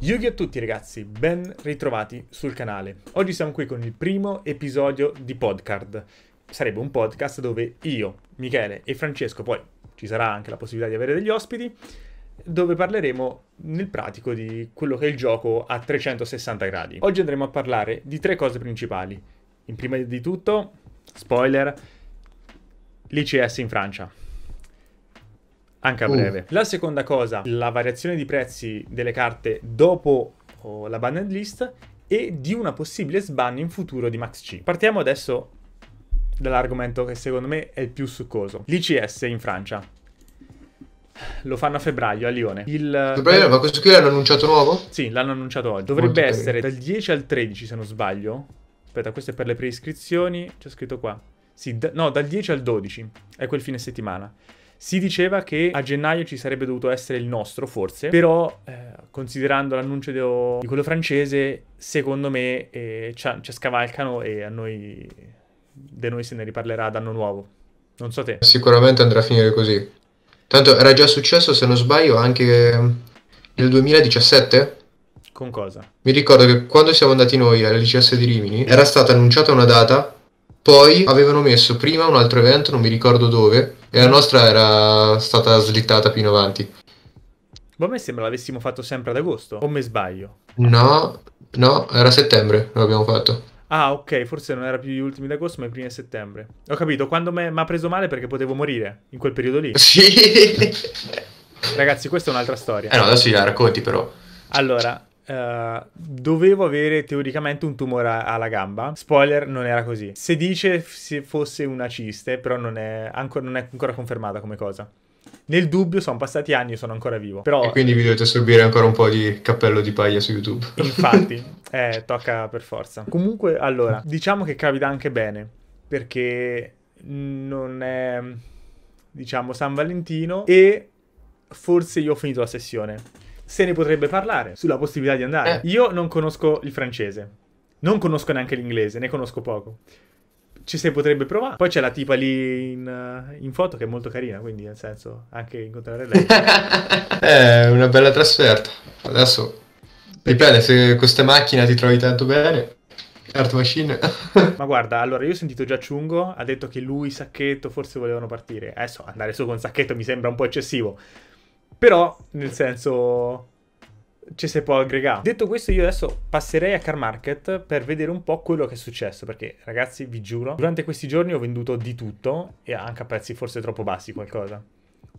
Yugi a tutti ragazzi, ben ritrovati sul canale. Oggi siamo qui con il primo episodio di Podcard. Sarebbe un podcast dove io, Michele e Francesco, poi ci sarà anche la possibilità di avere degli ospiti, dove parleremo nel pratico di quello che è il gioco a 360 gradi. Oggi andremo a parlare di tre cose principali. In prima di tutto, spoiler, l'ICS in Francia anche a uh. breve. Uh. La seconda cosa, la variazione di prezzi delle carte dopo oh, la banned list e di una possibile sban in futuro di Max C. Partiamo adesso dall'argomento che secondo me è il più succoso. L'ICS in Francia. Lo fanno a febbraio a Lione. Il... Febbraio, ma questo qui l'hanno annunciato nuovo? Sì, l'hanno annunciato oggi. Dovrebbe Molto essere dal 10 al 13 se non sbaglio. Aspetta, questo è per le preiscrizioni. C'è scritto qua. Sì, da... no, dal 10 al 12. È quel fine settimana. Si diceva che a gennaio ci sarebbe dovuto essere il nostro, forse, però eh, considerando l'annuncio de- di quello francese, secondo me eh, ci scavalcano e a noi, de noi se ne riparlerà ad anno nuovo. Non so te. Sicuramente andrà a finire così. Tanto era già successo, se non sbaglio, anche nel 2017? Con cosa? Mi ricordo che quando siamo andati noi alla licenza di Rimini era stata annunciata una data poi avevano messo prima un altro evento, non mi ricordo dove, e la nostra era stata slittata più in avanti. Ma a me sembra l'avessimo fatto sempre ad agosto, o me sbaglio? No, no, era settembre l'abbiamo fatto. Ah, ok, forse non era più gli ultimi d'agosto, ma i primi di settembre. Ho capito, quando mi ha preso male perché potevo morire, in quel periodo lì. Sì. Ragazzi, questa è un'altra storia. Eh no, adesso gliela racconti però. Allora, eh, dovevo avere teoricamente un tumore alla gamba. Spoiler, non era così. Se dice se fosse una ciste, però non è, ancora, non è ancora confermata come cosa. Nel dubbio sono passati anni e sono ancora vivo. Però... E quindi vi dovete assorbire ancora un po' di cappello di paglia su YouTube. Infatti, eh, tocca per forza. Comunque, allora, diciamo che capita anche bene, perché non è, diciamo, San Valentino e forse io ho finito la sessione se ne potrebbe parlare sulla possibilità di andare. Eh. Io non conosco il francese, non conosco neanche l'inglese, ne conosco poco. Ci si potrebbe provare. Poi c'è la tipa lì in, eh, in foto che è molto carina, quindi nel senso anche incontrare lei. è eh, una bella trasferta. Adesso dipende se con questa macchina ti trovi tanto bene. Art Machine. Ma guarda, allora io ho sentito già Ciungo, ha detto che lui, Sacchetto, forse volevano partire. Adesso andare su con Sacchetto mi sembra un po' eccessivo. Però, nel senso, ci si può aggregare. Detto questo, io adesso passerei a Car Market per vedere un po' quello che è successo. Perché, ragazzi, vi giuro, durante questi giorni ho venduto di tutto e anche a prezzi forse troppo bassi qualcosa.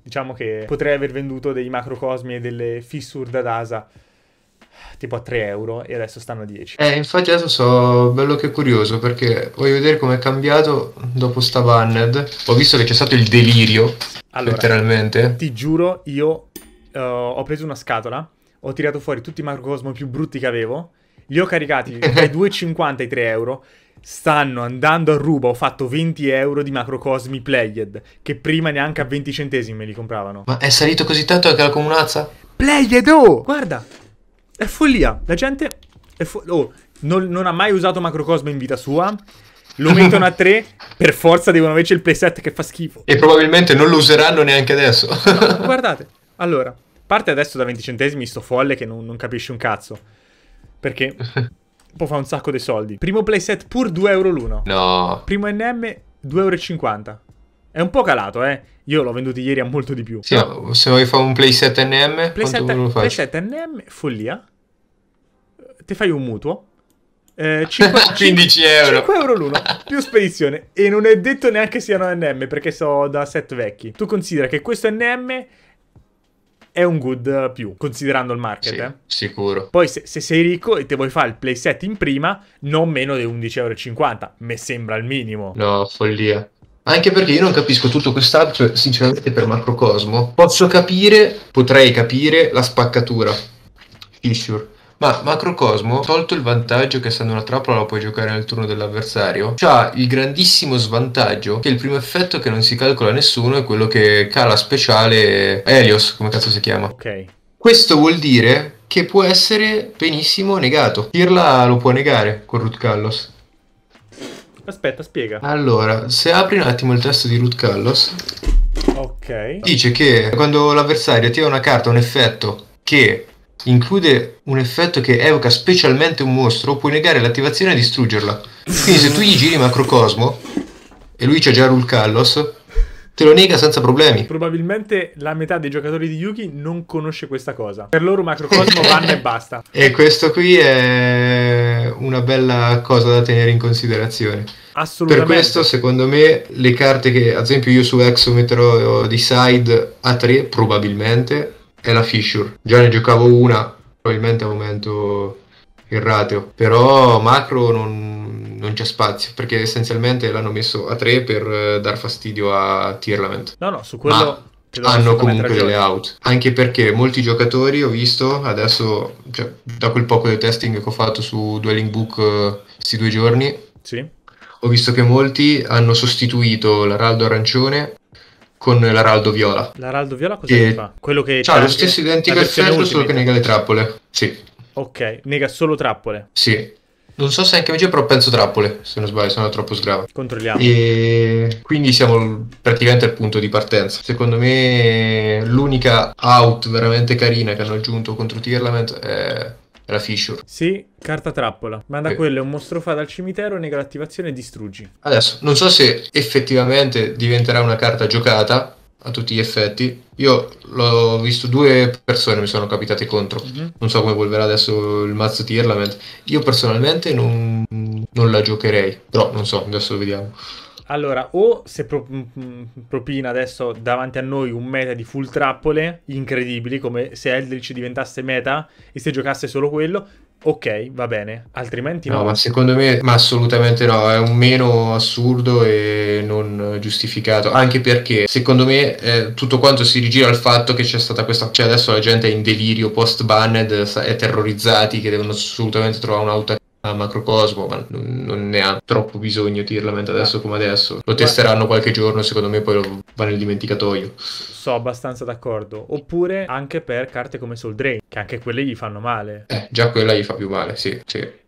Diciamo che potrei aver venduto dei macrocosmi e delle fissure da DASA tipo a 3 euro e adesso stanno a 10. Eh, infatti adesso sono bello che curioso perché voglio vedere com'è cambiato dopo sta banned. Ho visto che c'è stato il delirio, allora, letteralmente. Ti giuro, io uh, ho preso una scatola, ho tirato fuori tutti i macrocosmo più brutti che avevo, li ho caricati dai 2,50 ai 3 euro, stanno andando a ruba, ho fatto 20 euro di macrocosmi played, che prima neanche a 20 centesimi me li compravano. Ma è salito così tanto anche la comunanza? Played, oh! Guarda, è follia, la gente è fo- oh, non, non ha mai usato macrocosmo in vita sua, lo mettono a 3, per forza devono invece il playset che fa schifo. E probabilmente non lo useranno neanche adesso. no, guardate, allora, parte adesso da 20 centesimi sto folle che non, non capisci un cazzo. Perché può fare un sacco di soldi. Primo playset pur 2 euro l'uno. No. Primo NM 2,50 euro. È un po' calato, eh. Io l'ho venduto ieri a molto di più. Sì, no, se vuoi fare un playset NM, playset, lo playset NM, follia. Te fai un mutuo. Eh, 5, 15 euro 5 euro l'uno più spedizione e non è detto neanche siano NM perché so da set vecchi tu considera che questo NM è un good più, considerando il market. Sì, eh. Sicuro. Poi se, se, sei ricco e te vuoi fare il playset in prima, non meno di 11,50€, mi sembra il minimo. No, follia. Anche perché io non capisco tutto quest'app, cioè, sinceramente per Macrocosmo, posso capire, potrei capire la spaccatura. Fissure ma Macrocosmo, tolto il vantaggio che essendo una trappola la puoi giocare nel turno dell'avversario, ha il grandissimo svantaggio che il primo effetto che non si calcola nessuno è quello che cala speciale Helios, come cazzo si chiama. Ok. Questo vuol dire che può essere benissimo negato. Irla lo può negare con Root Callos. Aspetta, spiega. Allora, se apri un attimo il testo di Root Callos, okay. dice che quando l'avversario tira una carta, un effetto che include un effetto che evoca specialmente un mostro, puoi negare l'attivazione e distruggerla. Quindi se tu gli giri Macrocosmo, e lui c'ha già Rul Kallos, te lo nega senza problemi. Probabilmente la metà dei giocatori di Yuki non conosce questa cosa. Per loro Macrocosmo vanno e basta. E questo qui è una bella cosa da tenere in considerazione. Assolutamente. Per questo, secondo me, le carte che, ad esempio, io su Exo metterò di side a 3, probabilmente, è la Fissure. Già ne giocavo una, probabilmente aumento il rateo. però macro non, non c'è spazio perché essenzialmente l'hanno messo a 3 per eh, dar fastidio a Tirlament. No, no, su quello... Ma hanno comunque delle out. Anche perché molti giocatori ho visto adesso, cioè, da quel poco di testing che ho fatto su Dwelling Book uh, eh, questi due giorni, sì. ho visto che molti hanno sostituito l'araldo arancione con l'Araldo Viola. L'Araldo Viola cosa che... fa? Quello che ha lo stesso identico effetto, solo che nega le diciamo. trappole. Sì. Ok, nega solo trappole. Sì. Non so se anche oggi, però penso trappole, se non sbaglio, sono troppo sgrava. Controlliamo. E quindi siamo praticamente al punto di partenza. Secondo me l'unica out veramente carina che hanno aggiunto contro Tirlament è la Fissure. Sì, carta trappola. Manda okay. Eh. quello, è un mostro fa dal cimitero, nega l'attivazione e distruggi. Adesso, non so se effettivamente diventerà una carta giocata a tutti gli effetti. Io l'ho visto due persone mi sono capitate contro. Mm-hmm. Non so come evolverà adesso il mazzo Tirlament. Io personalmente non, non la giocherei, però non so, adesso vediamo. Allora, o se pro- mm, mm, propina adesso davanti a noi un meta di full trappole incredibili, come se Eldritch diventasse meta e se giocasse solo quello, ok, va bene, altrimenti no. No, ma secondo me ma assolutamente no, è un meno assurdo e non giustificato, anche perché secondo me eh, tutto quanto si rigira al fatto che c'è stata questa, cioè adesso la gente è in delirio post-banned, è terrorizzati che devono assolutamente trovare un'auto macrocosmo, ma non, non ne ha troppo bisogno Tirlament adesso come adesso. Lo testeranno qualche giorno, secondo me poi lo va nel dimenticatoio. So abbastanza d'accordo. Oppure anche per carte come Soul Drain, che anche quelle gli fanno male. Eh, già quella gli fa più male, sì, sì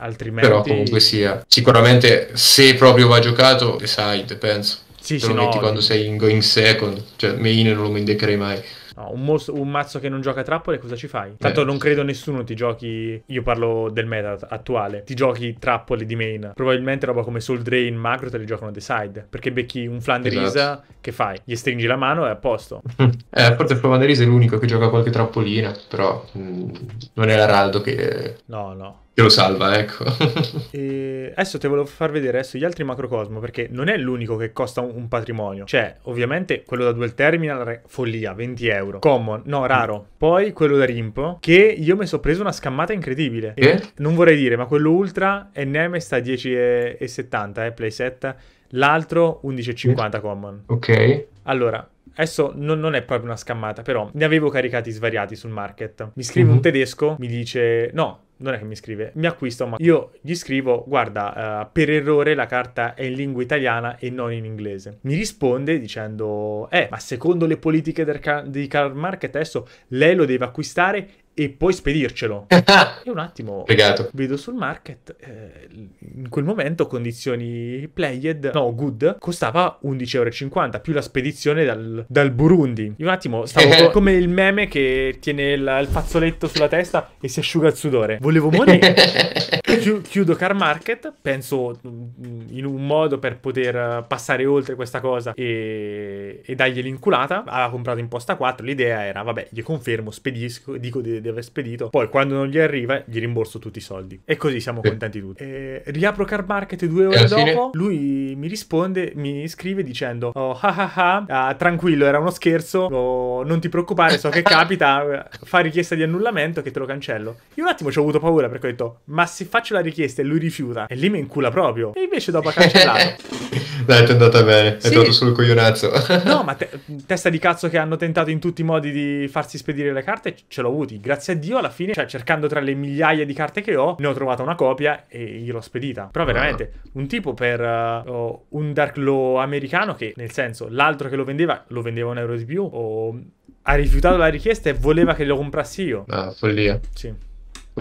altrimenti... Però comunque sia, sicuramente se proprio va giocato, decide, penso. Sì, se sì, lo no, metti quando sei in going second, cioè main non lo mendecherei mai. No, un, mostro, un, mazzo che non gioca trappole, cosa ci fai? Eh. Tanto eh, non credo nessuno ti giochi. Io parlo del meta attuale. Ti giochi trappole di main. Probabilmente roba come Soul Drain macro te le giocano the side. Perché becchi un Flanderisa. Esatto. Che fai? Gli stringi la mano e è a posto. eh, a parte il Flanderisa è l'unico che gioca qualche trappolina. Però mh, mm, non è l'araldo che. No, no che lo salva, ecco. e adesso ti volevo far vedere adesso gli altri macrocosmo, perché non è l'unico che costa un, patrimonio. Cioè, ovviamente, quello da dual terminal, follia, 20 euro. Common, no, raro. Mm. Poi quello da Rimpo, che io mi sono preso una scammata incredibile. E? Non vorrei dire, ma quello ultra è Neme sta a 10,70, eh, playset. L'altro 11,50 common. Ok. Allora, Adesso non, non, è proprio una scammata, però ne avevo caricati svariati sul market. Mi scrive mm-hmm. un mhm. tedesco, mi dice no. Non è che mi scrive, mi acquisto, ma io gli scrivo, guarda, uh, per errore la carta è in lingua italiana e non in inglese. Mi risponde dicendo, eh, ma secondo le politiche del ca- di Car Market adesso lei lo deve acquistare e poi spedircelo. e un attimo Legato. vedo sul market, eh, in quel momento condizioni played, no, good, costava 11,50 euro, più la spedizione dal, dal Burundi. Io un attimo stavo co- come il meme che tiene la, il fazzoletto sulla testa e si asciuga il sudore. Volevo morire. Chi- chiudo car market, penso mm, in un modo per poter passare oltre questa cosa e, e dargli l'inculata. Aveva comprato in posta 4, l'idea era, vabbè, gli confermo, spedisco, dico di, di aver spedito, poi quando non gli arriva gli rimborso tutti i soldi. E così siamo contenti tutti. E riapro Car Market due ore dopo, lui mi risponde, mi scrive dicendo, oh, ah, ah, ah, tranquillo, era uno scherzo, oh, non ti preoccupare, so che capita, fa richiesta di annullamento che te lo cancello. Io un attimo ci ho avuto paura perché ho detto, ma se faccio la richiesta e lui rifiuta, e lì mi incula proprio. E invece dopo ha cancellato. Dai, ti è andata bene, è sì. sul solo coglionazzo. no, ma te- testa di cazzo che hanno tentato in tutti i modi di farsi spedire le carte, ce l'ho avuti. Grazie a Dio, alla fine, cioè, cercando tra le migliaia di carte che ho, ne ho trovata una copia e gliel'ho spedita. Però ah. veramente, ah. un tipo per uh, un Dark Law americano che, nel senso, l'altro che lo vendeva, lo vendeva un euro di più o... Ha rifiutato la richiesta e voleva che lo comprassi io. Ah, follia. Sì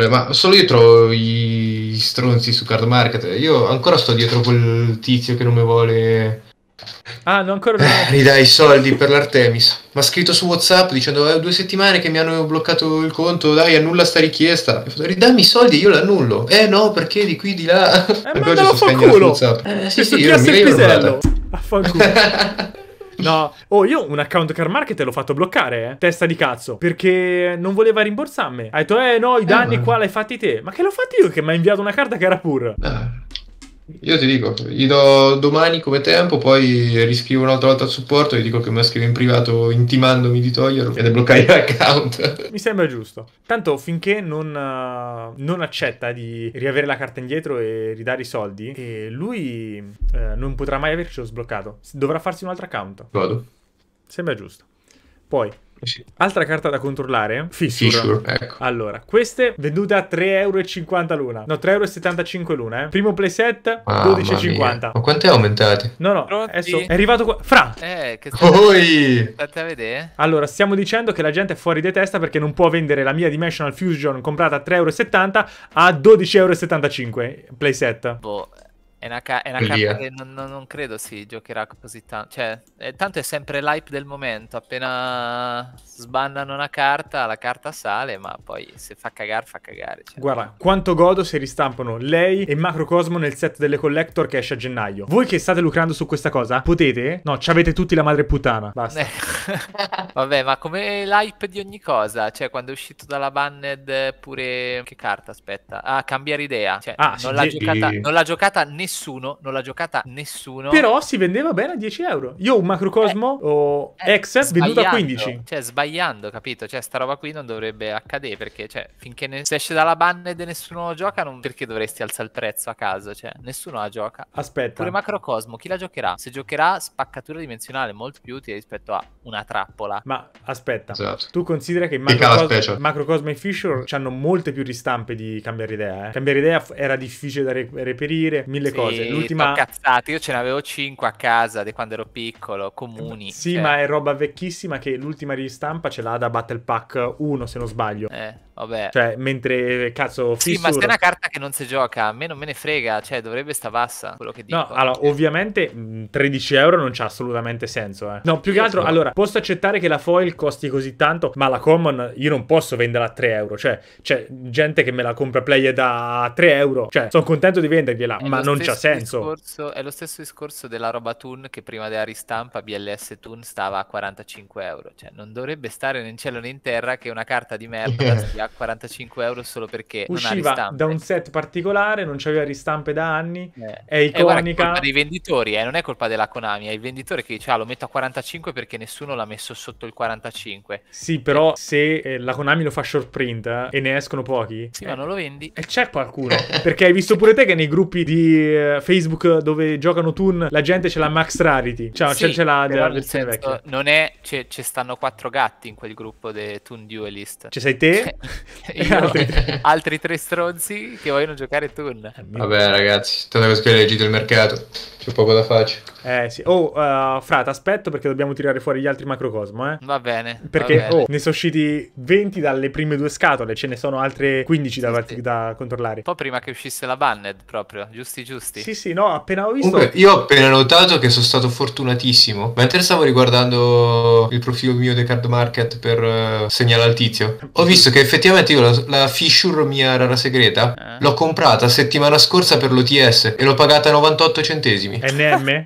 ma solo io trovo gli stronzi su Card Market. Io ancora sto dietro quel tizio che non mi vuole. Ah, no, ancora non... Eh, mi dai i soldi per l'Artemis. Ma ha scritto su WhatsApp dicendo: eh, Due settimane che mi hanno bloccato il conto, dai, annulla sta richiesta. E ho Ridammi i soldi, io l'annullo. Eh no, perché di qui di là. Eh, ma non lo fa culo. Eh, sì, sì, io non mi il pisello. Affanculo. No, oh, io un account Car Market l'ho fatto bloccare, eh. Testa di cazzo. Perché non voleva rimborsarmi. Ha detto, eh no, i danni eh, qua l'hai fatti te. Ma che l'ho fatto io che mi ha inviato una carta che era pur? Eh. Io ti dico, gli do domani come tempo, poi riscrivo un'altra volta al supporto e gli dico che me la scrive in privato intimandomi di toglierlo e di bloccare l'account. Mi sembra giusto. Tanto finché non, eh, non, accetta di riavere la carta indietro e ridare i soldi, e lui eh, non potrà mai avercelo sbloccato. Dovrà farsi un altro account. Vado. Sembra giusto. Poi, Altra carta da controllare? Fissure. Fissure ecco. Allora, queste vendute a 3,50€ l'una. No, 3,75€ l'una, eh. Primo playset, 12,50. Ma quanto è aumentato? No, no, Pronti? adesso è arrivato qua. Fra! Eh, che Oi! State a vedere. Allora, stiamo dicendo che la gente è fuori di testa perché non può vendere la mia Dimensional Fusion comprata a 3,70€ a 12,75€ euro playset. Boh, è una, ca- è una carta eh. che non, non, credo si giocherà così tanto. Cioè, eh, tanto è sempre l'hype del momento. Appena sbannano una carta, la carta sale, ma poi se fa cagare, fa cagare. Cioè. Guarda, quanto godo se ristampano lei e Macrocosmo nel set delle collector che esce a gennaio. Voi che state lucrando su questa cosa, potete? No, ci avete tutti la madre puttana. Basta. Vabbè, ma come l'hype di ogni cosa. Cioè, quando è uscito dalla banned pure... Che carta, aspetta? Ah, cambiare idea. Cioè, ah, non, sì, l'ha sì. giocata, non l'ha giocata nessuno nessuno, non l'ha giocata nessuno. Però si vendeva bene a 10 euro. Io un Macrocosmo eh, o eh, Excess venduto a 15. Cioè, sbagliando, capito? Cioè, sta roba qui non dovrebbe accadere perché, cioè, finché ne- se esce dalla banned e nessuno gioca, non perché dovresti alzare il prezzo a caso? Cioè, nessuno la gioca. Aspetta. Pure Macrocosmo, chi la giocherà? Se giocherà, spaccatura dimensionale molto più utile rispetto a una trappola. Ma aspetta, esatto. tu considera che Macrocosmo, Macrocosmo e Fisher hanno molte più ristampe di cambiare idea. Eh? Cambiare idea era difficile da re- reperire, mille sì, cose. L'ultima... cazzata, io ce n'avevo 5 a casa di quando ero piccolo, comuni. Sì, cioè. ma è roba vecchissima che l'ultima ristampa ce l'ha da Battle Pack 1, se non sbaglio. Eh, vabbè. Cioè, mentre, cazzo, Fissur... Sì, ma se è una carta che non si gioca, a me non me ne frega, cioè, dovrebbe sta bassa, quello che dico. No, allora, ovviamente 13 euro non c'ha assolutamente senso, eh. No, più che altro, allora, posso accettare che la foil costi così tanto, ma la common io non posso venderla a 3 euro, cioè, c'è gente che me la compra player da 3 euro, cioè, sono contento di vendergliela, è eh, ma non c'è c'ha senso. Discorso, è lo stesso discorso della roba Toon che prima della ristampa BLS Toon stava a 45 euro. Cioè, non dovrebbe stare né in cielo né in terra che una carta di merda stia a 45 euro solo perché usciva da un set particolare, non c'aveva ristampe da anni. Eh. È iconica. Eh, è colpa dei venditori, eh, non è colpa della Konami, è il venditore che dice ah, lo metto a 45 perché nessuno l'ha messo sotto il 45. Sì, però eh. se la Konami lo fa short print eh, e ne escono pochi, sì, ma eh, non lo vendi. E c'è qualcuno perché hai visto pure te che nei gruppi di eh, Facebook dove giocano Toon, la gente ce l'ha Max Rarity. Cioè, sì, ce l'ha della versione senso, vecchia. Non è, cioè, ci stanno quattro gatti in quel gruppo dei Toon Duelist. Ci sei te? Cioè, io, altri... altri tre stronzi che vogliono giocare Toon. Eh, Vabbè, ragazzi, tanto così leggito il mercato. C'è poco da fare. Eh sì. Oh, uh, eh, frate, aspetto perché dobbiamo tirare fuori gli altri macrocosmo, eh. Va bene. Perché, va bene. Oh, ne sono usciti 20 dalle prime due scatole, ce ne sono altre 15 da, sì, da controllare. Un po' prima che uscisse la Banned proprio, giusti giusti rimasti. Sì, sì, no, appena ho visto... Comunque, io ho appena notato che sono stato fortunatissimo. Mentre stavo riguardando il profilo mio di Card Market per uh, eh, segnalare al tizio, ho visto che effettivamente io la, la Fissure mia rara segreta eh. l'ho comprata settimana scorsa per l'OTS e l'ho pagata 98 centesimi. NM? È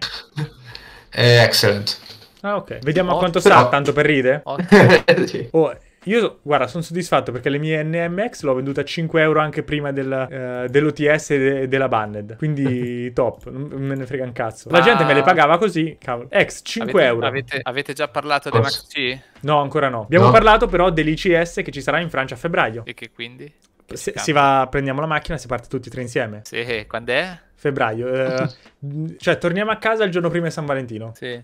eh, excellent. Ah, ok. Vediamo a quanto però... sta, tanto per ride. Okay. sì. oh, io, guarda, sono soddisfatto perché le mie NMX le ho vendute a 5 euro anche prima del, uh, eh, dell'OTS e de- della Banned. Quindi top, non me ne frega un cazzo. La Ma... gente me le pagava così, cavolo. Ex, 5 avete, euro. Avete, avete, già parlato oh. dei Max-C? No, ancora no. Abbiamo no. parlato però dell'ICS che ci sarà in Francia a febbraio. E che quindi? Che si, si va, prendiamo la macchina e si parte tutti e tre insieme. Sì, quando è? febbraio. Eh, cioè, torniamo a casa il giorno prima di San Valentino. Sì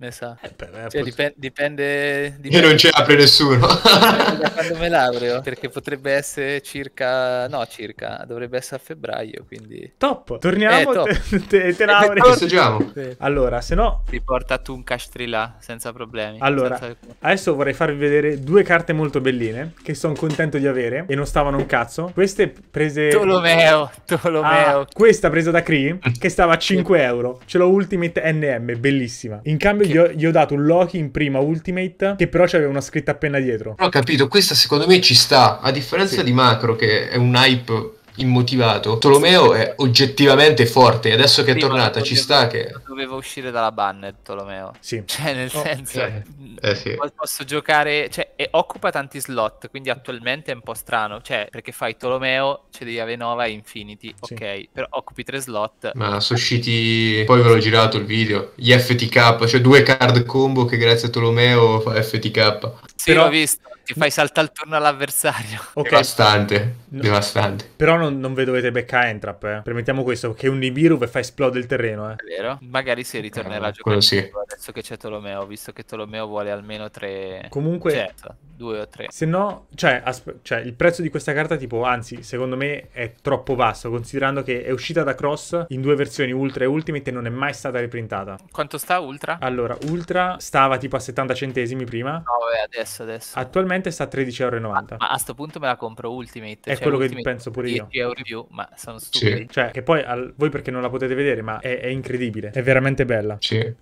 ne sa. Esatto. Eh, beh, cioè, dipende, dipende, dipende, E non ce l'apre nessuno. da quando me laureo, perché potrebbe essere circa... No, circa, dovrebbe essere a febbraio, quindi... Top! Torniamo, eh, top. te, te laurei. Eh, allora, se no... Ti porta tu un cash tree là, senza problemi. Allora, senza... adesso vorrei farvi vedere due carte molto belline, che sono contento di avere, e non stavano un cazzo. Queste prese... Tolomeo, Tolomeo. Ah, questa presa da Cree, che stava a 5 euro. Ce l'ho Ultimate NM, bellissima. In cambio gli ho, gli ho, dato un Loki in prima Ultimate che però c'aveva una scritta appena dietro. Ho capito, questa secondo me ci sta, a differenza sì. di Macro che è un hype immotivato. Tolomeo è oggettivamente forte. Adesso che è tornata, ci sta che. Doveva uscire dalla banner Tolomeo. Sì. Cioè, nel senso. Eh. Mm, eh sì. Posso giocare. Cioè, occupa tanti slot. Quindi attualmente è un po' strano. Cioè, perché fai Tolomeo, ce devi avere Nova e Infinity. Sì. Ok. Però occupi tre slot. Ma sono usciti. Poi ve l'ho girato il video. Gli FTK, cioè due card combo che grazie a Tolomeo fa FTK. Sì, però... l'ho visto ti fai saltare turno all'avversario. Okay. Devastante, no. devastante. Però non, non vedo vedete becca Entrap, eh. Permettiamo questo, che un Nibiru fa esplodere il terreno, eh. vero. Magari si ritornerà eh, a giocare sì. adesso che c'è Tolomeo, visto che Tolomeo vuole almeno tre... Comunque... Certo, due o tre. Se no, cioè, cioè, il prezzo di questa carta, tipo, anzi, secondo me è troppo basso, considerando che è uscita da Cross in due versioni, Ultra e Ultimate, e non è mai stata riprintata. Quanto sta Ultra? Allora, Ultra stava tipo a 70 centesimi prima. No, beh, adesso, adesso. Attualmente attualmente sta a 13,90 euro. Ma, a sto punto me la compro Ultimate. È cioè quello Ultimate che penso pure 10 io. 10 euro più, ma sono stupido. Sì. Cioè, che poi al, voi perché non la potete vedere, ma è, è incredibile. È veramente bella. Sì.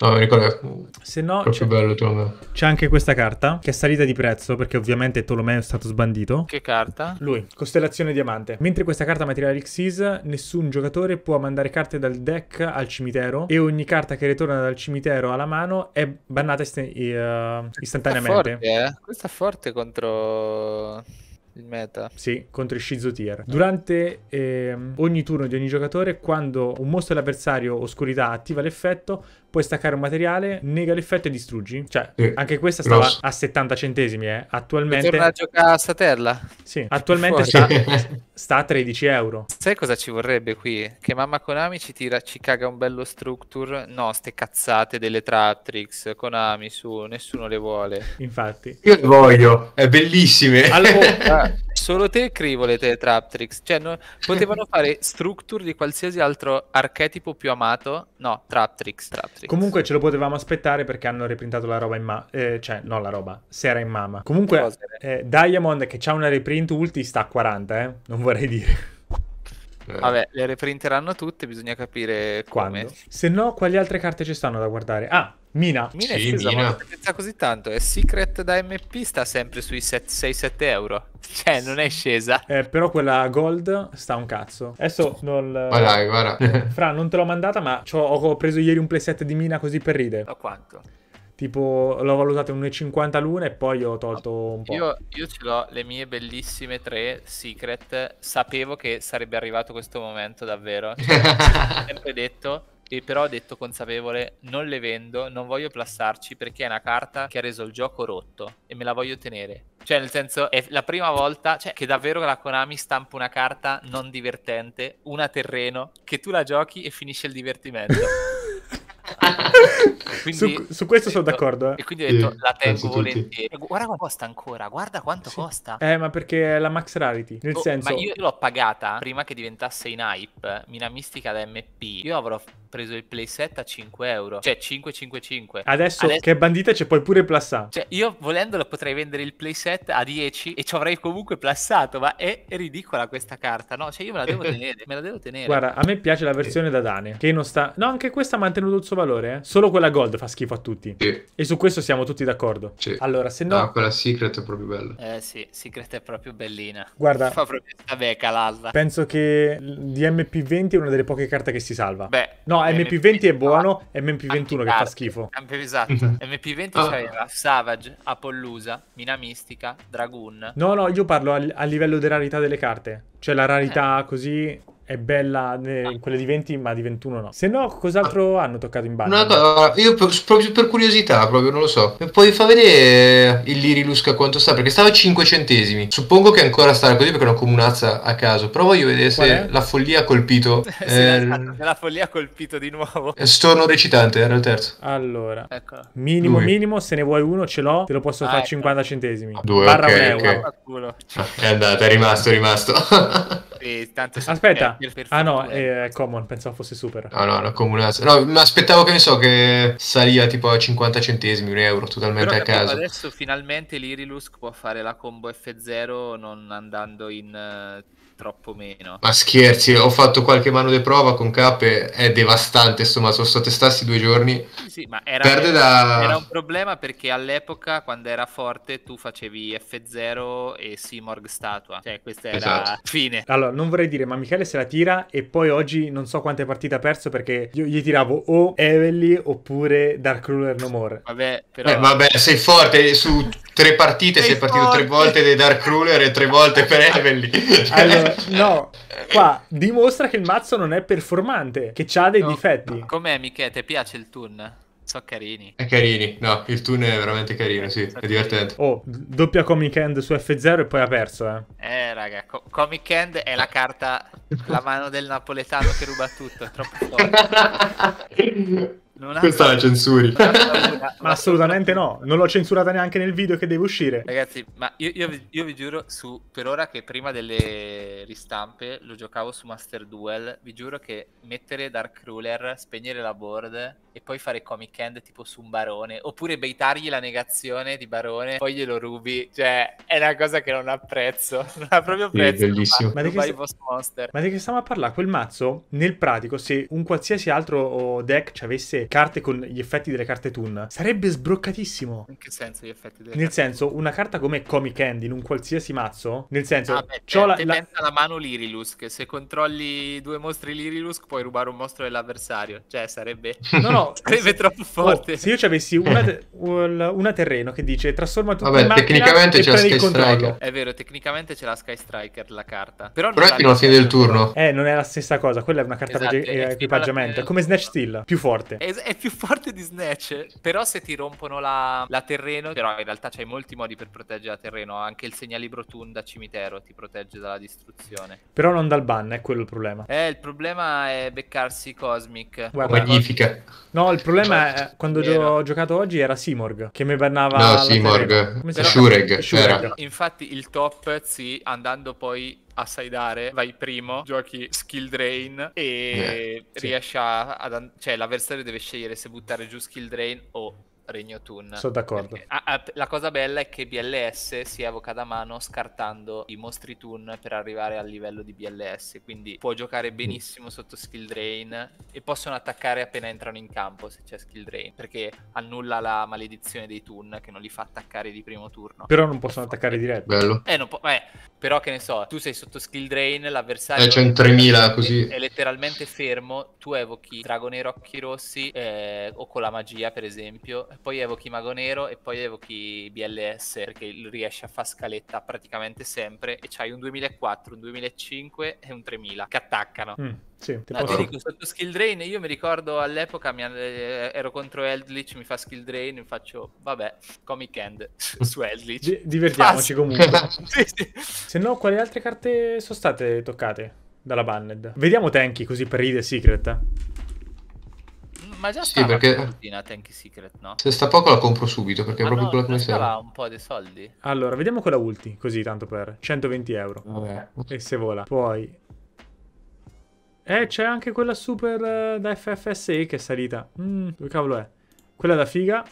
No, mi ricordo. Se no, proprio bello C'è anche questa carta che è salita di prezzo perché ovviamente Tolomeo è stato sbandito. Che carta? Lui, Costellazione Diamante. Mentre questa carta materiale Xyz, nessun giocatore può mandare carte dal deck al cimitero e ogni carta che ritorna dal cimitero alla mano è bannata ist- uh, eh, istantaneamente. Questa è forte, eh? Questa è forte contro Il meta. Sì, contro i Tier. Durante eh, ogni turno di ogni giocatore, quando un mostro dell'avversario oscurità attiva l'effetto, puoi staccare un materiale, nega l'effetto e distruggi. Cioè, sì. anche questa stava Gross. a 70 centesimi, eh. Attualmente... Torna a giocare a Satella? Sì, attualmente sta, sta, a 13 euro. Sai cosa ci vorrebbe qui? Che mamma Konami ci tira, ci caga un bello structure. No, ste cazzate delle Tratrix, Konami, su, nessuno le vuole. Infatti. Io le voglio, è bellissime. Allora... Ah solo te crivolete Traptrix. Cioè, no, potevano fare structure di qualsiasi altro archetipo più amato. No, Traptrix, Traptrix. Comunque ce lo potevamo aspettare perché hanno riprintato la roba in ma... Eh, cioè, no, la roba. Sera in mama. Comunque, eh, Diamond che ha una reprint ulti sta a 40, eh. Non vorrei dire. Eh. Vabbè, le reprinteranno tutte, bisogna capire come. Quando? Se no, quali altre carte ci stanno da guardare? Ah, Mina. Mina sì, è scesa, Mina. ma non pensa così tanto. E Secret da MP sta sempre sui 6-7 euro. Cioè, non è scesa. Eh, però quella gold sta un cazzo. Adesso non... Eh, ma dai, guarda. Fra, non te l'ho mandata, ma ho preso ieri un playset di Mina così per ride. Ma quanto? Tipo, l'ho valutato in 1,50 l'una e poi ho tolto un po'. Io, io ce l'ho, le mie bellissime tre secret. Sapevo che sarebbe arrivato questo momento, davvero. Cioè, sempre detto, e però ho detto consapevole non le vendo, non voglio plassarci perché è una carta che ha reso il gioco rotto e me la voglio tenere. Cioè, nel senso, è la prima volta cioè, che davvero la Konami stampa una carta non divertente, una terreno, che tu la giochi e finisce il divertimento. quindi, su, su, questo detto, sono d'accordo. Eh. E quindi ho detto sì, la tengo volentieri. Eh, guarda quanto costa ancora, guarda quanto sì. costa. Eh, ma perché è la max rarity. Nel oh, senso... Ma io l'ho pagata prima che diventasse in hype, eh, Mina Mistica da MP. Io avrò preso il playset a 5 euro. Cioè 5,55. Adesso, Adesso, che è bandita c'è poi pure plassato. Cioè io volendolo potrei vendere il playset a 10 e ci avrei comunque plassato. Ma è ridicola questa carta, no? Cioè io me la devo tenere. me la devo tenere. Guarda, a me piace la versione da Dane. Che non sta... No, anche questa ha mantenuto il suo valore? Eh? Solo quella gold fa schifo a tutti. Sì. E su questo siamo tutti d'accordo. Sì. Allora, se no... no ah, quella secret è proprio bella. Eh sì, secret è proprio bellina. Guarda... Fa proprio sta beca l'alba. Penso che di MP20 è una delle poche carte che si salva. Beh... No, MP20, MP20 è buono, è MP21 che fa schifo. Esatto. MP20 mhm. c'aveva ah. Savage, Apollusa, Mina Mistica, Dragoon. No, no, io parlo a, livello di rarità delle carte. Cioè la rarità eh. così è bella ah. in quelle di 20, ma di 21 no. Se no, cos'altro ah, hanno toccato in bagno? Una cosa, io per, proprio per curiosità, proprio non lo so. Poi fa vedere eh, il Liri Lusca quanto sta, perché stava a 5 centesimi. Suppongo che ancora stare così perché una comunazza a caso. Però voglio vedere se la follia ha colpito. se eh, la, follia ha colpito di nuovo. Eh, Storno recitante, era il terzo. Allora, Eccolo. minimo, Lui. minimo, se ne vuoi uno ce l'ho, te lo posso ah, fare ecco. 50 centesimi. Due, Barra okay, un okay. euro. Ah, è andata, è rimasto, è rimasto. Sì, Aspetta, è ah no, è eh, eh. common, pensavo fosse super. No, no, no, comune. No, mi aspettavo che ne so che salia tipo a 50 centesimi, un euro totalmente Però, a caso. Adesso finalmente l'Irilusk può fare la combo F0 non andando in... Eh, troppo meno. Ma scherzi, ho fatto qualche mano di prova con K, è devastante, insomma, sono stato testarsi due giorni. Sì, ma era, Perde da... era un problema perché all'epoca, quando era forte, tu facevi F0 e Simorg statua, cioè questa era esatto. fine. Allora, non vorrei dire, ma Michele se la tira e poi oggi non so quante partite ha perso perché io gli tiravo o Evely oppure Dark Ruler No More. Vabbè, però... Eh, vabbè, sei forte su tre partite sei, sei partito tre volte dei Dark Ruler e tre volte per Evelyn. Allora, no, qua dimostra che il mazzo non è performante, che ha dei no. difetti. Com'è Michè? ti piace il turn? Sono carini. È carini, no, il turn è veramente carino, sì, è divertente. Oh, doppia Comic Hand su F0 e poi ha perso, eh. Eh, raga, co- Comic Hand è la carta, la mano del napoletano che ruba tutto, è troppo forte. Non Questa la censuri. ma assolutamente no, non l'ho censurata neanche nel video che deve uscire. Ragazzi, ma io, io, vi, io vi, giuro su, per ora che prima delle ristampe lo giocavo su Master Duel, vi giuro che mettere Dark Ruler, spegnere la board e poi fare comic end tipo su un barone, oppure beitargli la negazione di barone, poi glielo rubi, cioè è una cosa che non apprezzo, non ha proprio prezzo. È bellissimo. Ma, ma, di sta... ma di che stiamo a parlare? Quel mazzo, nel pratico, se un qualsiasi altro oh, deck ci avesse carte con gli effetti delle carte Toon, sarebbe sbroccatissimo. In che senso gli effetti delle Nel senso, una carta come Comic End in un qualsiasi mazzo, nel senso, ah, c'ho la, la... pensa alla mano Lirilusk, se controlli due mostri Lirilus, puoi rubare un mostro dell'avversario, cioè sarebbe No, no, sarebbe troppo oh, forte. Oh, se io ci avessi una, una terreno che dice trasforma tutto Vabbè, in tecnicamente c'è la Sky Striker. È vero, tecnicamente c'è la Sky Striker la carta. Però, Però è fino alla fine del turno. Eh, non è la stessa cosa, quella è una carta esatto, eh, equipaggiamento, è come Snatch Steel, più forte. Esatto è più forte di Snatch. Però se ti rompono la, la terreno, però in realtà c'hai molti modi per proteggere la terreno. Anche il segnalibro Tun da cimitero ti protegge dalla distruzione. Però non dal ban, è quello il problema. Eh, il problema è beccarsi Cosmic. Guarda, Magnifica. No, il problema cioè, è quando ho giocato oggi era Simorg che mi bannava. No, Simorg. Shureg. Infatti il top, sì, andando poi a saidare, vai primo, giochi skill drain e yeah, riesci sì. a, ad, cioè l'avversario deve scegliere se buttare giù skill drain o Regno Toon. Sono d'accordo. Perché... Ah, ah, la cosa bella è che BLS si evoca da mano scartando i mostri Toon per arrivare al livello di BLS, quindi può giocare benissimo sotto skill drain e possono attaccare appena entrano in campo se c'è skill drain, perché annulla la maledizione dei Toon che non li fa attaccare di primo turno. Però non possono attaccare diretto. Bello. Eh, po- eh, però che ne so, tu sei sotto skill drain, l'avversario... Eh, c'è un 3000 così. È letteralmente fermo, tu evochi Dragonero Occhi Rossi eh, o con la magia per esempio, poi evochi Mago Nero e poi evochi BLS perché riesce a far scaletta praticamente sempre e c'hai un 2004, un 2005 e un 3000 che attaccano. Mm, sì, ti no, posso... dico, sotto skill drain io mi ricordo all'epoca mi, eh, ero contro Eldritch, mi fa skill drain, e faccio vabbè, comic end su Eldritch. Di- divertiamoci Passo. comunque. sì, sì. Se no, quali altre carte sono state toccate dalla banned? Vediamo Tanky così per Ride Secret. Ma già sì, perché... la Tanky Secret, no? Se sta poco la compro subito, perché ma è proprio no, quella che mi serve. un po' dei soldi. Allora, vediamo quella ulti, così tanto per 120 euro. Vabbè. E se vola. Poi... Eh, c'è anche quella super eh, da FFSE che è salita. Mm, dove cavolo è? Quella da figa...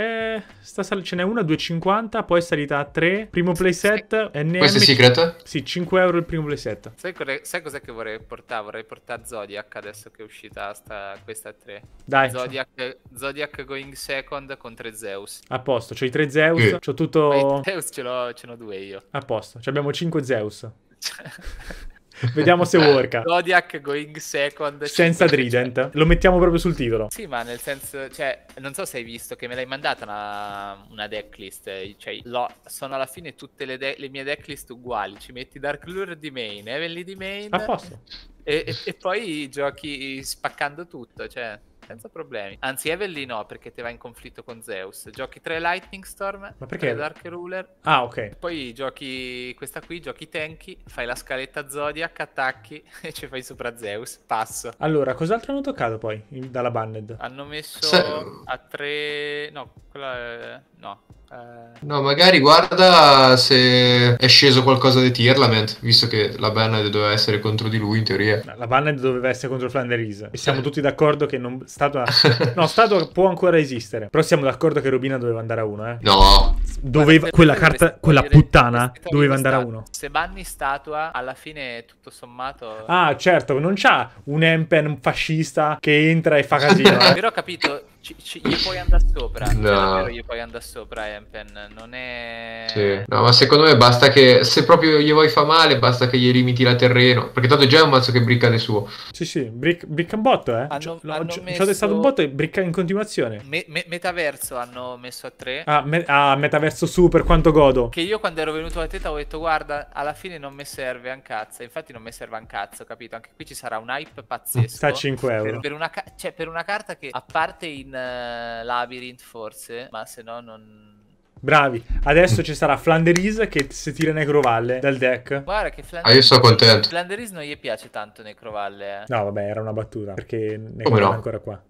Eh, sta sal- ce n'è una 2,50, poi è salita a 3. Primo playset. Sì. Questo è Secret? Sì, 5 euro il primo playset. Sai, cos'è, sai cos'è che vorrei portare? Vorrei portare Zodiac adesso che è uscita sta, questa 3. Dai. Zodiac, Zodiac, Going Second con 3 Zeus. A posto, c'ho i 3 Zeus. Mm. C'ho tutto. Ma i Zeus ce, l'ho, ce l'ho due io. A posto, cioè abbiamo 5 Zeus. Vediamo se worka. Zodiac going second. Senza Trident. Lo mettiamo proprio sul titolo. Sì, ma nel senso, cioè, non so se hai visto che me l'hai mandata una, una decklist. Cioè, lo, sono alla fine tutte le, de le mie decklist uguali. Ci metti Dark Lure di main, Heavenly di main. A posto. E, e, e poi giochi spaccando tutto, cioè senza problemi. Anzi, Evelyn no, perché te va in conflitto con Zeus. Giochi tre Lightning Storm, Ma perché? 3 Dark Ruler. Ah, ok. Poi giochi questa qui, giochi Tanky, fai la scaletta Zodiac, attacchi e ci fai sopra Zeus. Passo. Allora, cos'altro hanno toccato poi dalla Banned? Hanno messo a tre... No, quella... È... No, eh, no, magari guarda se è sceso qualcosa di Tierlament, visto che la banned doveva essere contro di lui in teoria. La banned doveva essere contro Flanderese. E siamo eh. tutti d'accordo che non... Statua... no, Statua può ancora esistere, però siamo d'accordo che Rubina doveva andare a uno, eh? No doveva, quella carta, quella puttana doveva andare a uno. Se banni statua, alla fine tutto sommato... Ah, certo, non c'ha un Empen fascista che entra e fa casino. eh. Però ho capito, ci, ci, gli puoi andare sopra. No. Cioè, davvero gli puoi andare sopra, Empen. Non è... Sì. No, ma secondo me basta che... Se proprio gli vuoi fa male, basta che gli limiti la terreno. Perché tanto già è un mazzo che bricca di suo. Sì, sì, bric, bricca un bot eh. Hanno, C'ho messo... stato un bot e bricca in continuazione. Me, me, metaverso hanno messo a tre Ah, me, ah Metaverso messo su per quanto godo. Che io quando ero venuto da te ho detto guarda, alla fine non mi serve un cazzo. Infatti non mi serve un cazzo, capito? Anche qui ci sarà un hype pazzesco. Sta a 5 euro. Per, per, una, cioè, per una carta che, a parte in uh, Labyrinth forse, ma se no non... Bravi. Adesso ci sarà Flanderese che si tira Necrovalle dal deck. Guarda che Flanderese... Ah, io sono contento. Flanderese non gli piace tanto Necrovalle. Eh. No, vabbè, era una battuta. Perché Necrovalle oh, no. è ancora qua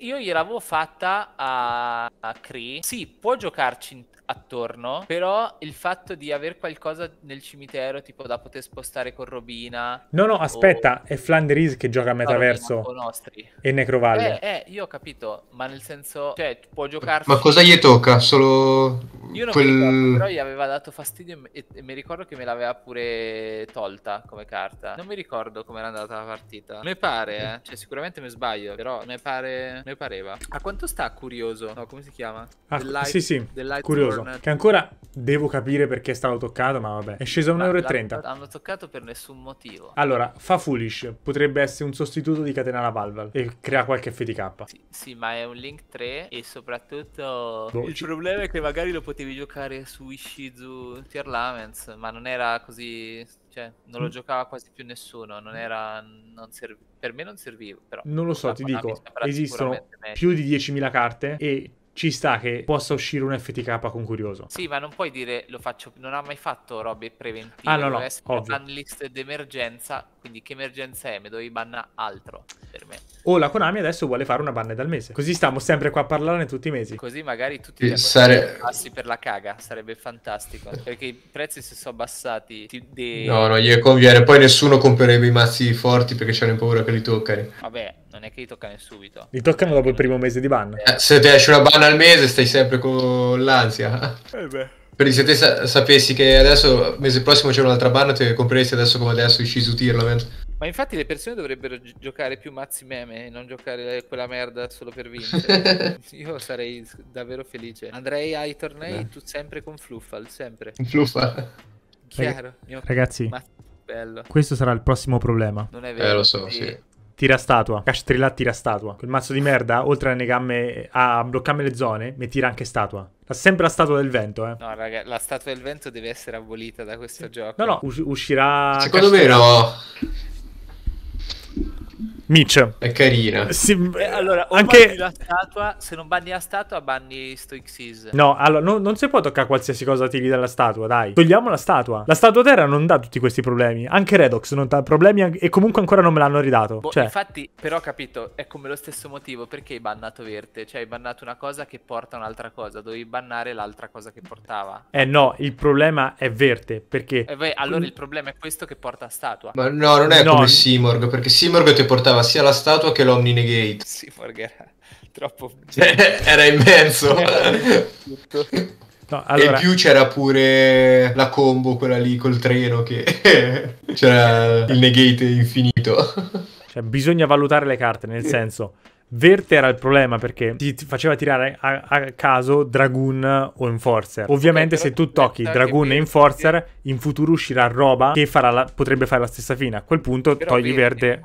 io gliel'avevo fatta a, a Cree. Sì, può giocarci attorno. Però il fatto di avere qualcosa nel cimitero, tipo da poter spostare con Robina. No, no, aspetta, o... è Flanderis che gioca a metaverso. e Necrovalle. Eh, eh, io ho capito, ma nel senso, cioè, può giocarci. Ma cosa gli tocca? Solo io non quel... ricordo, però gli aveva dato fastidio e, e, mi ricordo che me l'aveva pure tolta come carta. Non mi ricordo come era andata la partita. Mi pare, eh. cioè sicuramente mi sbaglio, però mi pare ne pareva. A quanto sta curioso? No, come si chiama? Ah, light, sì, sì. Curioso, Born. che ancora devo capire perché è stato toccato, ma vabbè. È sceso a 1,30 euro. Hanno toccato per nessun motivo. Allora, fa foolish, potrebbe essere un sostituto di catena la Valval e crea qualche FTK. Sì, sì, ma è un link 3 e soprattutto Dolce. Boh, il problema è che magari lo potrebbe potevi giocare su Ishizu Tier Laments, ma non era così... Cioè, non lo mm. giocava quasi più nessuno, non era... Non serv... per me non serviva, però... Non lo so, ti dico, esistono più di 10.000 carte e ci sta che possa uscire un FTK con curioso. Sì, ma non puoi dire lo faccio, non ha mai fatto robe preventive. Ah, no, no, ovvio. list d'emergenza, quindi che emergenza è? Mi dovevi banna altro per me. O la Konami adesso vuole fare una banna dal mese. Così stiamo sempre qua a parlarne tutti i mesi. Così magari tutti i sare... passi per la caga, sarebbe fantastico, perché i prezzi si sono abbassati. De... No, no, gli conviene, poi nessuno comprerebbe i mazzi forti perché c'hanno paura che li toccano. Vabbè, non è che li toccano subito. Li toccano dopo il primo mese di ban. Eh, se ti esce una ban al mese stai sempre con l'ansia. Eh beh. Perché se te sa- sapessi che adesso, mese prossimo c'è un'altra ban, te compresti adesso come adesso il Shizu Tournament. Ma infatti le persone dovrebbero gi- giocare più mazzi meme e non giocare quella merda solo per vincere. Io sarei davvero felice. Andrei ai tornei tu sempre con Fluffal, sempre. Fluffal. Chiaro. Ragazzi, mio... Ragazzi, Ma... bello. questo sarà il prossimo problema. Non è vero. Eh, lo so, sì. sì tira statua. Cash Castrilla tira statua. Quel mazzo di merda, oltre a, negarmi, a bloccarmi le zone, mi tira anche statua. Ha sempre la statua del vento, eh. No, raga, la statua del vento deve essere abolita da questo gioco. No, no, us uscirà. Secondo me no. Mitch. È carina. Sì, eh, allora, anche... Statua, se non banni la statua, banni sto No, allora, non, non, si può toccare qualsiasi cosa tiri dalla statua, dai. Togliamo la statua. La statua terra non dà tutti questi problemi. Anche Redox non dà problemi e comunque ancora non me l'hanno ridato. Boh, cioè... Infatti, però capito, è come lo stesso motivo. Perché hai bannato Verte? Cioè hai bannato una cosa che porta un'altra cosa. Dovevi bannare l'altra cosa che portava. Eh no, il problema è Verte, perché... Eh, beh, allora mm. il problema è questo che porta a statua. Ma no, non è no, come Simorg, perché Simorg ti portava pesava sia la statua che l'Omninegate. Sì, perché era troppo... Cioè, era immenso. No, allora... E in più c'era pure la combo, quella lì col treno, che c'era il negate infinito. Cioè, bisogna valutare le carte, nel senso... Verte era il problema perché ti faceva tirare a, a caso Dragoon o Enforcer. Ovviamente, se tu tocchi Dragoon e Enforcer, in futuro uscirà roba che la, potrebbe fare la stessa fine. A quel punto togli verde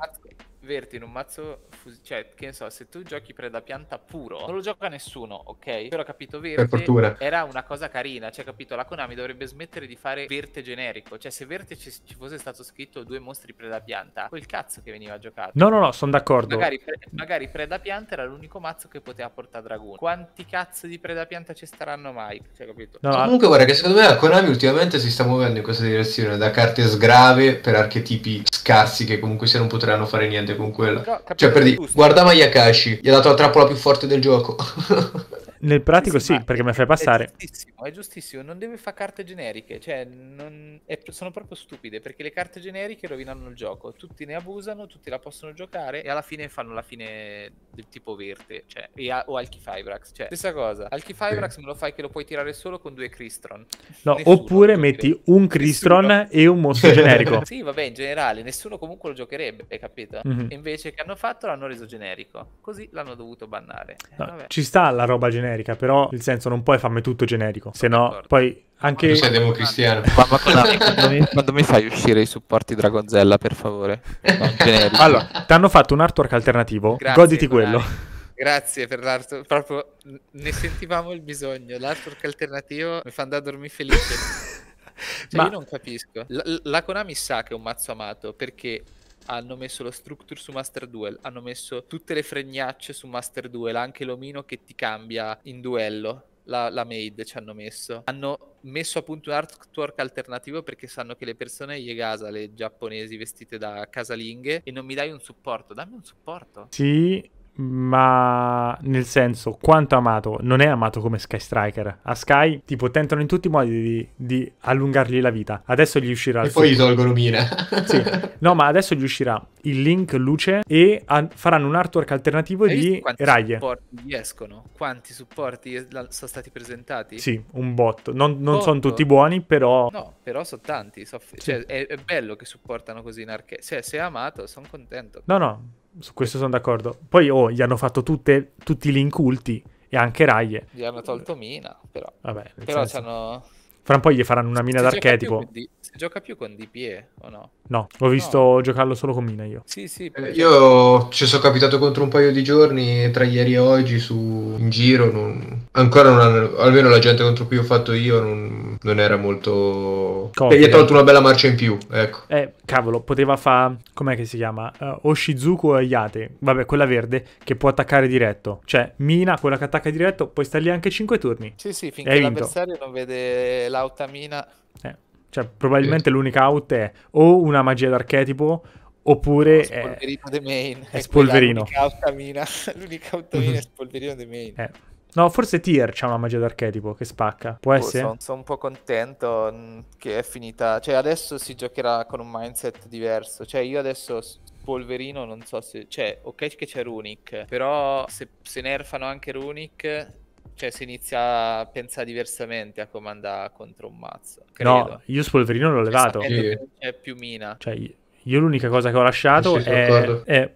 verti in un mazzo. cioè, che ne so, se tu giochi preda pianta puro, non lo gioca nessuno, ok? Però capito verde. Per fortuna. Era una cosa carina, cioè, capito? La Konami dovrebbe smettere di fare verte generico. Cioè, se verte ci, ci fosse stato scritto due mostri preda pianta, quel cazzo che veniva giocato. No, no, no, sono d'accordo. Magari, pre- magari preda pianta era l'unico mazzo che poteva portare dragone Quanti cazzo di preda pianta ci staranno mai? Cioè, capito? No, comunque, guarda che secondo me la Konami ultimamente si sta muovendo in questa direzione da carte sgrave per archetipi scarsi che comunque se non potranno fare niente con quella. No, cioè, per dire, guarda Mayakashi, gli ha dato la trappola più forte del gioco. Nel pratico sì, sì perché mi fai passare. È giustissimo, è giustissimo, non deve fare carte generiche, cioè non... è... sono proprio stupide perché le carte generiche rovinano il gioco, tutti ne abusano, tutti la possono giocare e alla fine fanno la fine del tipo verde, cioè, a... o Alchifybrax, cioè stessa cosa, Alchifybrax sì. me lo fai che lo puoi tirare solo con due Cristron. No, nessuno, oppure metti dire. un Cristron e un mostro generico. sì, vabbè, in generale, nessuno comunque lo giocherebbe, hai capito? Mm -hmm. Invece che hanno fatto l'hanno reso generico, così l'hanno dovuto bannare. Eh, no, eh, ci sta la roba generica generica, però nel senso non puoi farmi tutto generico, se no poi anche... Tu sei democristiano. Mamma, Konami, quando, mi, quando mi fai uscire i supporti Dragonzella, per favore? Non Allora, ti hanno fatto un artwork alternativo, Grazie, goditi Konami. quello. Grazie per l'artwork, proprio ne sentivamo il bisogno, l'artwork alternativo mi fa andare a dormire felice. Cioè, Ma... io non capisco. La, la Konami sa che è un mazzo amato perché hanno messo lo structure su Master Duel, hanno messo tutte le fregnacce su Master Duel, anche l'omino che ti cambia in duello. La, la maid ci hanno messo. Hanno messo appunto un artwork alternativo perché sanno che le persone Yegasa, le giapponesi vestite da casalinghe, e non mi dai un supporto. Dammi un supporto. Sì, ma nel senso, quanto amato, non è amato come Sky Striker. A Sky, tipo, tentano in tutti i modi di, di allungargli la vita. Adesso gli uscirà... E il poi gli tolgono Mina. sì. No, ma adesso gli uscirà il Link Luce e a- faranno un artwork alternativo Hai di Raglie. Quanti supporti escono? Quanti supporti sono stati presentati? Sì, un botto. Non, non sono tutti buoni, però... No, però sono tanti. So... Sì. Cioè, è, è, bello che supportano così in arche- Cioè, se è amato, sono contento. No, no, su questo sono d'accordo. Poi, oh, gli hanno fatto tutte, tutti gli inculti e anche Raie. Gli hanno tolto Mina, però. Vabbè, però senso... Fra un po' gli faranno una mina d'archetipo. quindi... Gioca più con DPE o no? No, l'ho visto no. giocarlo solo con Mina io. Sì, sì. Perché... Eh, io ci sono capitato contro un paio di giorni tra ieri e oggi su... in giro. Non... Ancora non hanno... almeno la gente contro cui ho fatto io non, non era molto... E gli ha tolto una bella marcia in più, ecco. Eh, cavolo, poteva fare... com'è che si chiama? Uh, Oshizuku Yate. Vabbè, quella verde che può attaccare diretto. Cioè, Mina, quella che attacca diretto, puoi stare lì anche 5 turni. Sì, sì, finché l'avversario non vede l'autamina... Eh. Cioè, probabilmente sì. l'unica out è o una magia d'archetipo oppure è spolverino è, è spolverino l'unica autamina l'unica autamina mm-hmm. è spolverino the main eh. No, forse Tier c'ha una magia d'archetipo che spacca. Può oh, essere? Sono, sono un po' contento che è finita. Cioè, adesso si giocherà con un mindset diverso. Cioè, io adesso spolverino non so se... Cioè, ok che c'è Runic, però se, se nerfano anche Runic cioè si inizia a pensare diversamente a come andare contro un mazzo. Credo. No, io Spolverino l'ho cioè, levato. Sì. C'è più mina. Cioè, io l'unica cosa che ho lasciato è, è,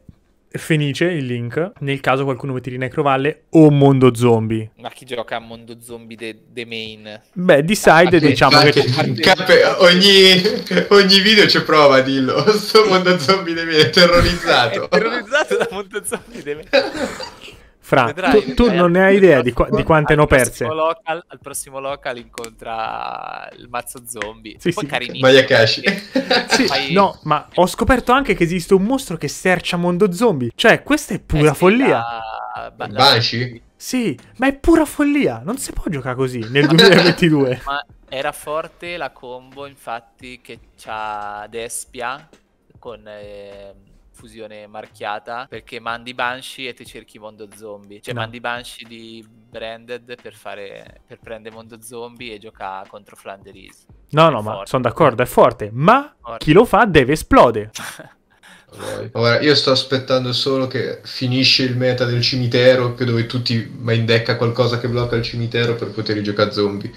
Fenice, il link, nel caso qualcuno mi tiri Necrovalle o Mondo Zombie. Ma chi gioca a Mondo Zombie The de main? Beh, Decide ah, diciamo che... che... ogni, ogni video ci prova, dillo. Sto Mondo Zombie de main è terrorizzato. è terrorizzato da Mondo Zombie de main. Fra, Vedrai, tu, tu non ne hai idea prossimo, di, di, quante ne ho perse. Local, al prossimo local incontra il mazzo zombie. Sì, sì. carinissimo. Mayakashi. sì, No, ma ho scoperto anche che esiste un mostro che sercia mondo zombie. Cioè, questa è pura eh, follia. La... Banshee? Sì, ma è pura follia. Non si può giocare così nel 2022. ma era forte la combo, infatti, che c'ha Despia con... Eh confusione marchiata perché mandi Banshee e ti cerchi mondo zombie. Cioè no. mandi Banshee di Branded per, fare, per prendere mondo zombie e gioca contro Flanderis. No, è no, forte. ma sono d'accordo, è forte, ma forte. chi lo fa deve esplodere. Ora, io sto aspettando solo che finisce il meta del cimitero, che dove tutti ma indecca qualcosa che blocca il cimitero per poter giocare zombie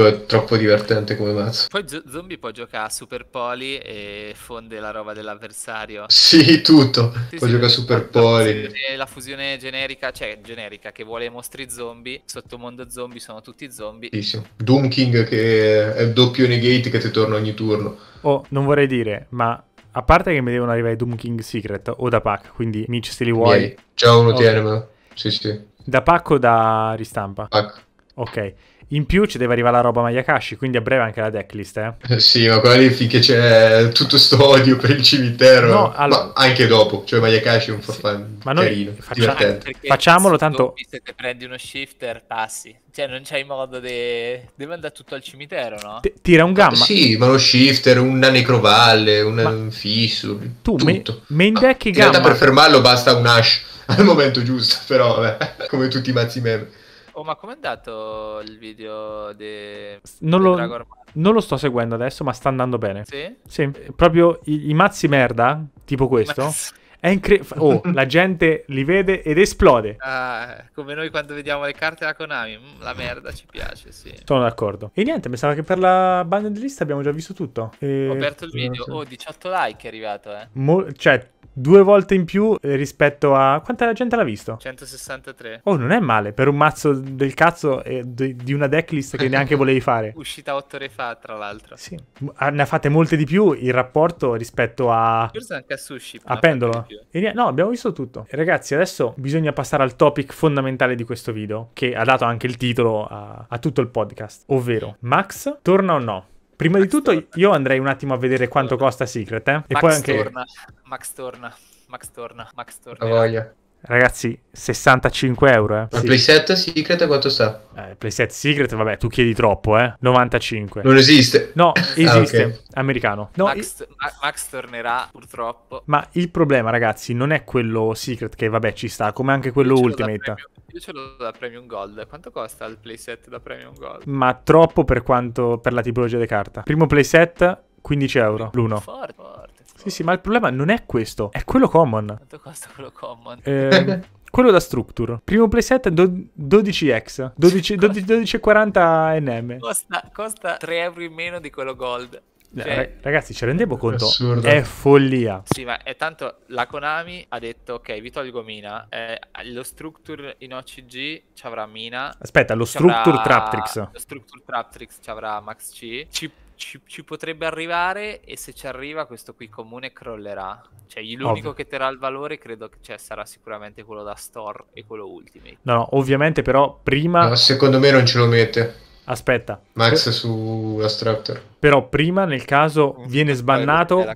quello è troppo divertente come mazzo. Poi Z- Zombie può giocare a Super Poli e fonde la roba dell'avversario. Sì, tutto. Sì, può sì, giocare a Super Poli. La fusione generica, cioè generica, che vuole mostri zombie, sottomondo zombie sono tutti zombie. Sì, sì. King che è il doppio negate che ti torna ogni turno. Oh, non vorrei dire, ma a parte che mi devono arrivare i Doom King Secret o da pack, quindi Mitch se li vuoi. Ciao, Già uno okay. tiene, ma... Sì, sì. Da pack o da ristampa? Pac. Ok. In più ci deve arrivare la roba Mayakashi, quindi a breve anche la decklist, eh. eh? sì, ma quella lì finché c'è tutto sto odio per il cimitero, no, allora... anche dopo, cioè Mayakashi è un sì. ma noi carino, facciamo... Facciamolo tanto... Se te prendi uno shifter, passi. Cioè non c'hai modo di... De... Deve andare tutto al cimitero, no? T- tira un gamma. Sì, ma lo shifter, una necrovalle, una... Ma... un fissu, Tu, me... main deck ah, gamma... In realtà per fermarlo basta un ash al momento giusto, però vabbè, come tutti i mazzi meme. Oh, ma com'è andato il video di non, lo, non lo sto seguendo adesso, ma sta andando bene. Sì? Sì, proprio i, i mazzi merda, tipo questo. Mazz- è incredibile. Oh, la gente li vede ed esplode. Ah, come noi quando vediamo le carte da Konami. Mm, la merda ci piace, sì. Sono d'accordo. E niente, pensavo che per la banda di lista abbiamo già visto tutto. E... Ho aperto il video. Oh, 18 like è arrivato, eh. Mo- cioè, due volte in più eh, rispetto a... Quanta gente l'ha visto? 163. Oh, non è male, per un mazzo del cazzo e di una decklist che neanche volevi fare. Uscita otto ore fa, tra l'altro. Sì, ah, ne ha fatte molte di più il rapporto rispetto a... Forse anche a Sushi. A Pendolo. E, no, abbiamo visto tutto. Ragazzi, adesso bisogna passare al topic fondamentale di questo video, che ha dato anche il titolo a, a tutto il podcast, ovvero Max torna o no? Prima Max di tutto torna. io andrei un attimo a vedere quanto costa Secret, eh? E Max poi anche... Torna. Max torna. Max torna. Max torna. La voglia. Ragazzi, 65 euro. Eh. Il sì. playset Secret quanto sta? Eh, il playset Secret, vabbè, tu chiedi troppo, eh. 95. Non esiste. No, esiste. ah, okay. Americano. No, Max, Max, tornerà, purtroppo. Ma il problema, ragazzi, non è quello Secret che, vabbè, ci sta, come anche quello io Ultimate. Io ce l'ho da Premium Gold. Quanto costa il playset da Premium Gold? Ma troppo per quanto per la tipologia di carta. Primo playset 15 euro l'uno. Forte. Sì, sì, ma il problema non è questo, è quello common. Quanto costa quello common? Eh, quello da structure. Primo playset 12x, 12,40 nm. Costa, costa 3 euro in meno di quello gold. Cioè, ragazzi, ci rendevo conto? Assurdo. È follia. Sì, ma è tanto la Konami ha detto: Ok, vi tolgo Mina. Eh, lo structure in OCG ci avrà Mina. Aspetta, lo structure Traptrix. Lo structure Traptrix ci avrà Max C. Ci ci, ci, potrebbe arrivare e se ci arriva questo qui comune crollerà. Cioè l'unico Ovvio. che terrà il valore credo che cioè, sarà sicuramente quello da store e quello ultimate. No, no ovviamente però prima... No, secondo me non ce lo mette. Aspetta. Max sulla Structure. Però prima, nel caso, mm. viene sbannato,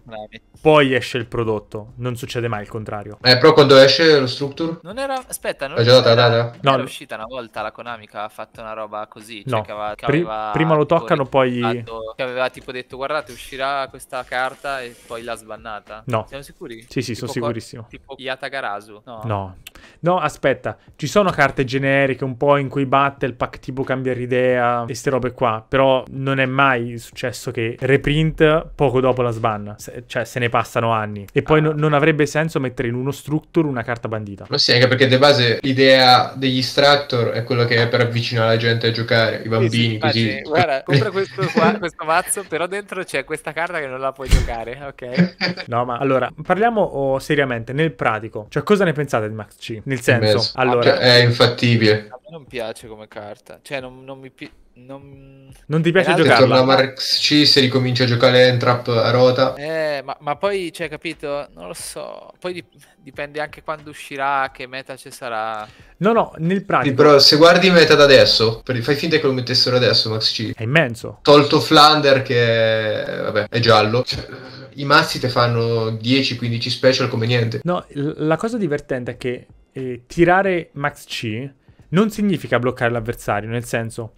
poi esce il prodotto. Non succede mai il contrario. Eh, però quando esce lo structure? Non era... Aspetta, non, era... Data, data. non no. era uscita una volta la Konami che aveva fatto una roba così. Cioè no. che aveva, che aveva prima lo toccano, poi... Che aveva tipo detto, guardate, uscirà questa carta e poi l'ha sbannata. No. Siamo sicuri? Sì, sì, tipo sono sicurissimo. Tipo Yatagarasu? No. no. No, aspetta. Ci sono carte generiche un po' in cui Battle Pack tipo cambia idea e ste robe qua. Però non è mai successo successo che reprint poco dopo la sban, se, cioè se ne passano anni. E poi ah. no, non avrebbe senso mettere in uno structure una carta bandita. Ma sì, anche perché di base l'idea degli structure è quella che è per avvicinare la gente a giocare, i bambini sì, sì, così. Facci, guarda, compra questo, qua, questo mazzo, però dentro c'è questa carta che non la puoi giocare, ok? No, ma allora, parliamo oh, seriamente, nel pratico. Cioè, cosa ne pensate di Max C? Nel senso, allora... Cioè, è infattibile. A me non piace come carta, cioè non, non mi piace non... non, ti piace giocare. Torna Marx C se ricomincia a giocare Entrap a rota. Eh, ma, ma, poi, cioè, capito? Non lo so. Poi dipende anche quando uscirà, che meta ci sarà. No, no, nel pratico. Sì, però se guardi meta da adesso, fai finta che lo mettessero adesso Max C. È immenso. Tolto Flander che è, vabbè, è giallo. Cioè, I mazzi te fanno 10-15 special come niente. No, la cosa divertente è che eh, tirare Max C non significa bloccare l'avversario, nel senso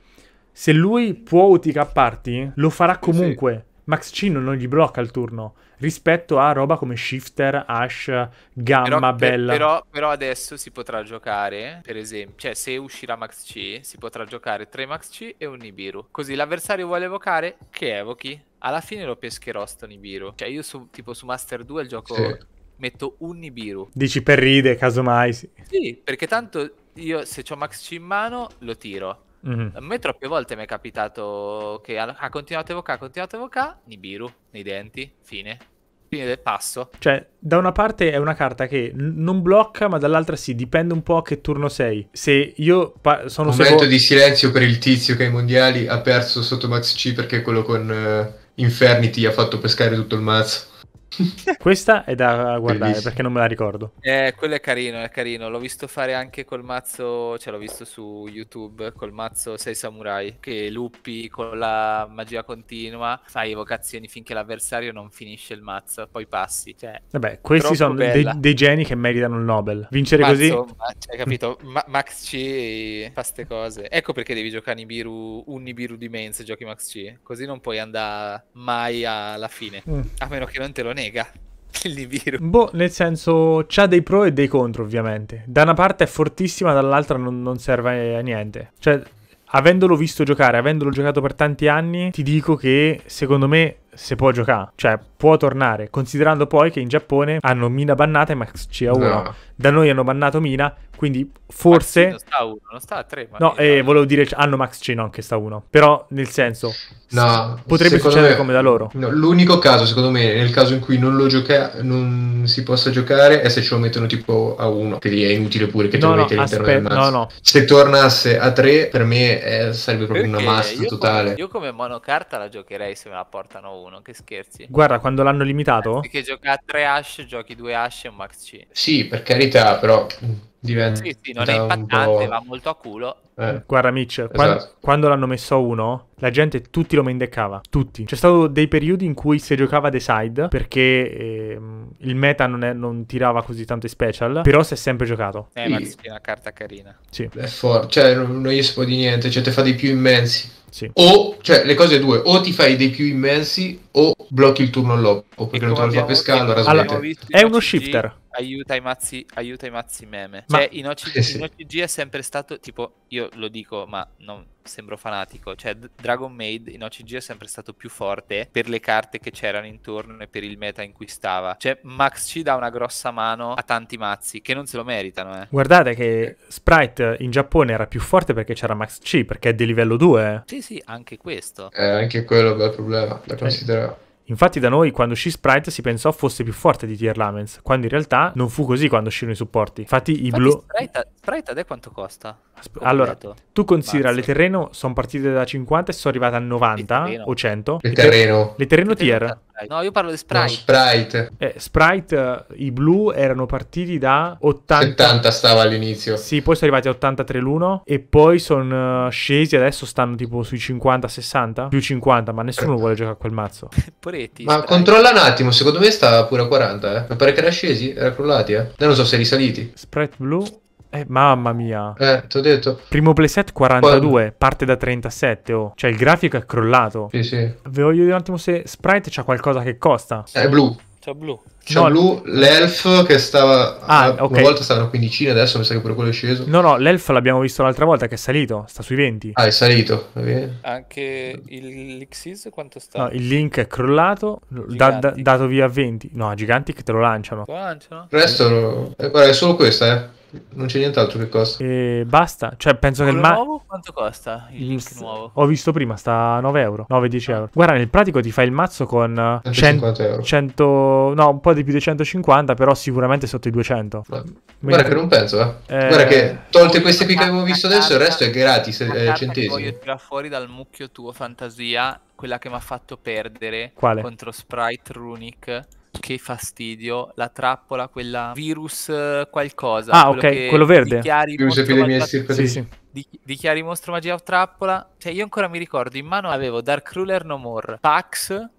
se lui può uticapparti, lo farà comunque. Sì. Max Cino non gli blocca il turno rispetto a roba come Shifter, Ash, Gamma, però, Bella. Per, però, però, adesso si potrà giocare, per esempio, cioè se uscirà Max C, si potrà giocare 3 Max C e un Nibiru. Così l'avversario vuole evocare, che evochi? Alla fine lo pescherò sto Nibiru. Cioè io su, tipo su Master 2 il gioco sì. metto un Nibiru. Dici per ride, casomai. Sì, sì perché tanto io se ho Max C in mano lo tiro Mm-hmm. A me troppe volte mi è capitato che ha continuato a evocare, ha continuato a evocare, Nibiru nei denti, fine. Fine del passo. Cioè, da una parte è una carta che n- non blocca, ma dall'altra sì, dipende un po' a che turno sei. Se io pa- sono... Un momento seco... di silenzio per il tizio che ai mondiali ha perso sotto Max C perché quello con uh, Infernity ha fatto pescare tutto il mazzo. Questa è da guardare Bellissimo. perché non me la ricordo. Eh, quello è carino, è carino. L'ho visto fare anche col mazzo, cioè l'ho visto su YouTube col mazzo 6 samurai che luppi con la magia continua, fai evocazioni finché l'avversario non finisce il mazzo, poi passi. Cioè, Vabbè, questi sono dei, dei, geni che meritano il Nobel. Vincere mazzo, così. Ma, cioè, capito? Ma, Max C fa ste cose. Ecco perché devi giocare Nibiru, un Nibiru di main se giochi Max C, così non puoi andare mai alla fine, mm. a meno che non te lo nega il virus. Boh, nel senso, c'ha dei pro e dei contro, ovviamente. Da una parte è fortissima, dall'altra non, non serve a niente. Cioè, avendolo visto giocare, avendolo giocato per tanti anni, ti dico che secondo me se può giocare. Cioè, può tornare, considerando poi che in Giappone hanno Mina bannata e Max C a 1 No. Da noi hanno bannato Mina, quindi forse... Maxino sta a 1, non sta a 3. No, eh, volevo dire hanno Max C, non che sta a 1. Però nel senso, no, potrebbe succedere me, come da loro. No, l'unico caso, secondo me, nel caso in cui non, lo gioca- non si possa giocare, è se ce lo mettono tipo a 1, che lì è inutile pure che te no, lo metti no, all'interno aspe- del mazzo. No, no. Se tornasse a 3, per me eh, sarebbe proprio Perché una massa totale. Come, io come monocarta la giocherei se me la portano a 1, che scherzi. Guarda, quando l'hanno limitato? Perché gioca a tre hash, giochi due hash e un max 5. Sì, per carità, però diventa Sì, sì, non è impattante, va molto a culo. Eh. Guarda, Mitch, esatto. quando, quando, l'hanno messo a uno, la gente tutti lo mendeccava. Tutti. C'è stato dei periodi in cui si giocava The Side perché eh, il meta non, è, non, tirava così tante special. Però si è sempre giocato. Eh, sì. è una carta carina. Sì. È forte. Cioè, non, non gli espo di niente. Cioè, te fa dei più immensi. Sì. O, cioè, le cose due, o ti fai dei più immensi o blocchi il turno all'oppo, perché non te lo fa pescare, allora smette. È uno shifter. Aiuta i mazzi, aiuta i mazzi meme. Ma... Cioè, in OCG, sì. in OCG è sempre stato, tipo, io lo dico, ma non sembro fanatico. Cioè, Dragon Maid in OCG è sempre stato più forte per le carte che c'erano intorno e per il meta in cui stava. Cioè, Max ci dà una grossa mano a tanti mazzi che non se lo meritano. Eh. Guardate che Sprite in Giappone era più forte perché c'era Max C, perché è di livello 2. Eh. Sì, sì, anche questo. È eh, anche quello il bel problema da considerare. Infatti da noi quando uscì Sprite si pensò fosse più forte di Tier Lamens, quando in realtà non fu così quando uscirono i supporti. Infatti, i blu... Sprite, Sprite ad quanto costa? Asp- allora, tu considera Mazza. le terreno sono partite da 50 e sono arrivate a 90 o 100. Le, terreno. le terreno tier. No, io parlo di Sprite. No, sprite. Eh, sprite, eh, i blu erano partiti da 80. 70 stava all'inizio. Sì, poi sono arrivati a 83 l'uno e poi sono eh, scesi, adesso stanno tipo sui 50-60, più 50, ma nessuno vuole giocare a quel mazzo. Pure pareti. Ma dai. controlla un attimo, secondo me sta pure a 40, eh. Mi pare che era scesi, era crollati, eh. Io non so se risaliti. Sprite blu. Eh, mamma mia. Eh, ti ho detto. Primo playset 42, Quando? parte da 37, oh. Cioè il grafico è crollato. Sì, sì. Ve voglio dire un attimo se Sprite c'ha qualcosa che costa. È blu blu Ciablu, no, l'elf che stava ah, una volta stava a 15 adesso mi sa che pure quello è sceso. No, no, l'elf l'abbiamo visto l'altra volta che è salito, sta sui 20. Ah, è salito. Okay. Anche il l'Xis quanto sta? No, il link è crollato, da, da, dato via a 20. No, a Gigantic te lo lanciano. Lo lanciano? Presto, lo... Eh, guarda, è solo questa, eh. Non c'è nient'altro che costa. E basta. Cioè, penso Quello che il ma- nuovo quanto costa il link il... nuovo? Ho visto prima, sta 9 euro, 9-10 euro. Guarda, nel pratico ti fai il mazzo con 150 eh, 100, euro. 100, no, un po' di più di 150, però sicuramente sotto i 200. Ma... Guarda che non penso, eh. eh... Guarda che tolte queste qui che avevo visto adesso, il resto è gratis, è eh, centesimo. Voglio tirare fuori dal mucchio tuo fantasia quella che mi ha fatto perdere Quale? contro Sprite Runic che fastidio, la trappola, quella virus eh, qualcosa. Ah, quello ok, quello verde. Virus epidemia sì, sì. dichiari mostro magia o trappola. Cioè, io ancora mi ricordo, in mano avevo Dark Ruler No More, Pax, mhm.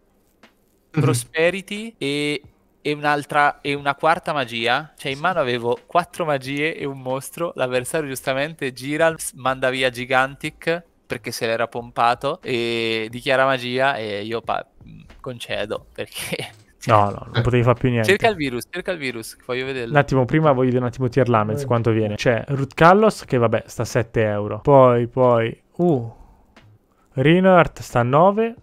Prosperity e e un'altra e una quarta magia. Cioè, in mano avevo quattro magie e un mostro. L'avversario, giustamente, gira, manda via Gigantic perché se l'era pompato e dichiara magia. E io pa- mm, concedo perché No, no, non eh. potevi fare più niente. Cerca il virus, cerca il virus, voglio vederlo. Un attimo, prima voglio dire un attimo tier Lamez, quanto viene. C'è Ruth Callos, che vabbè, sta a 7 euro. Poi, poi, uh, Reinhardt sta a 9.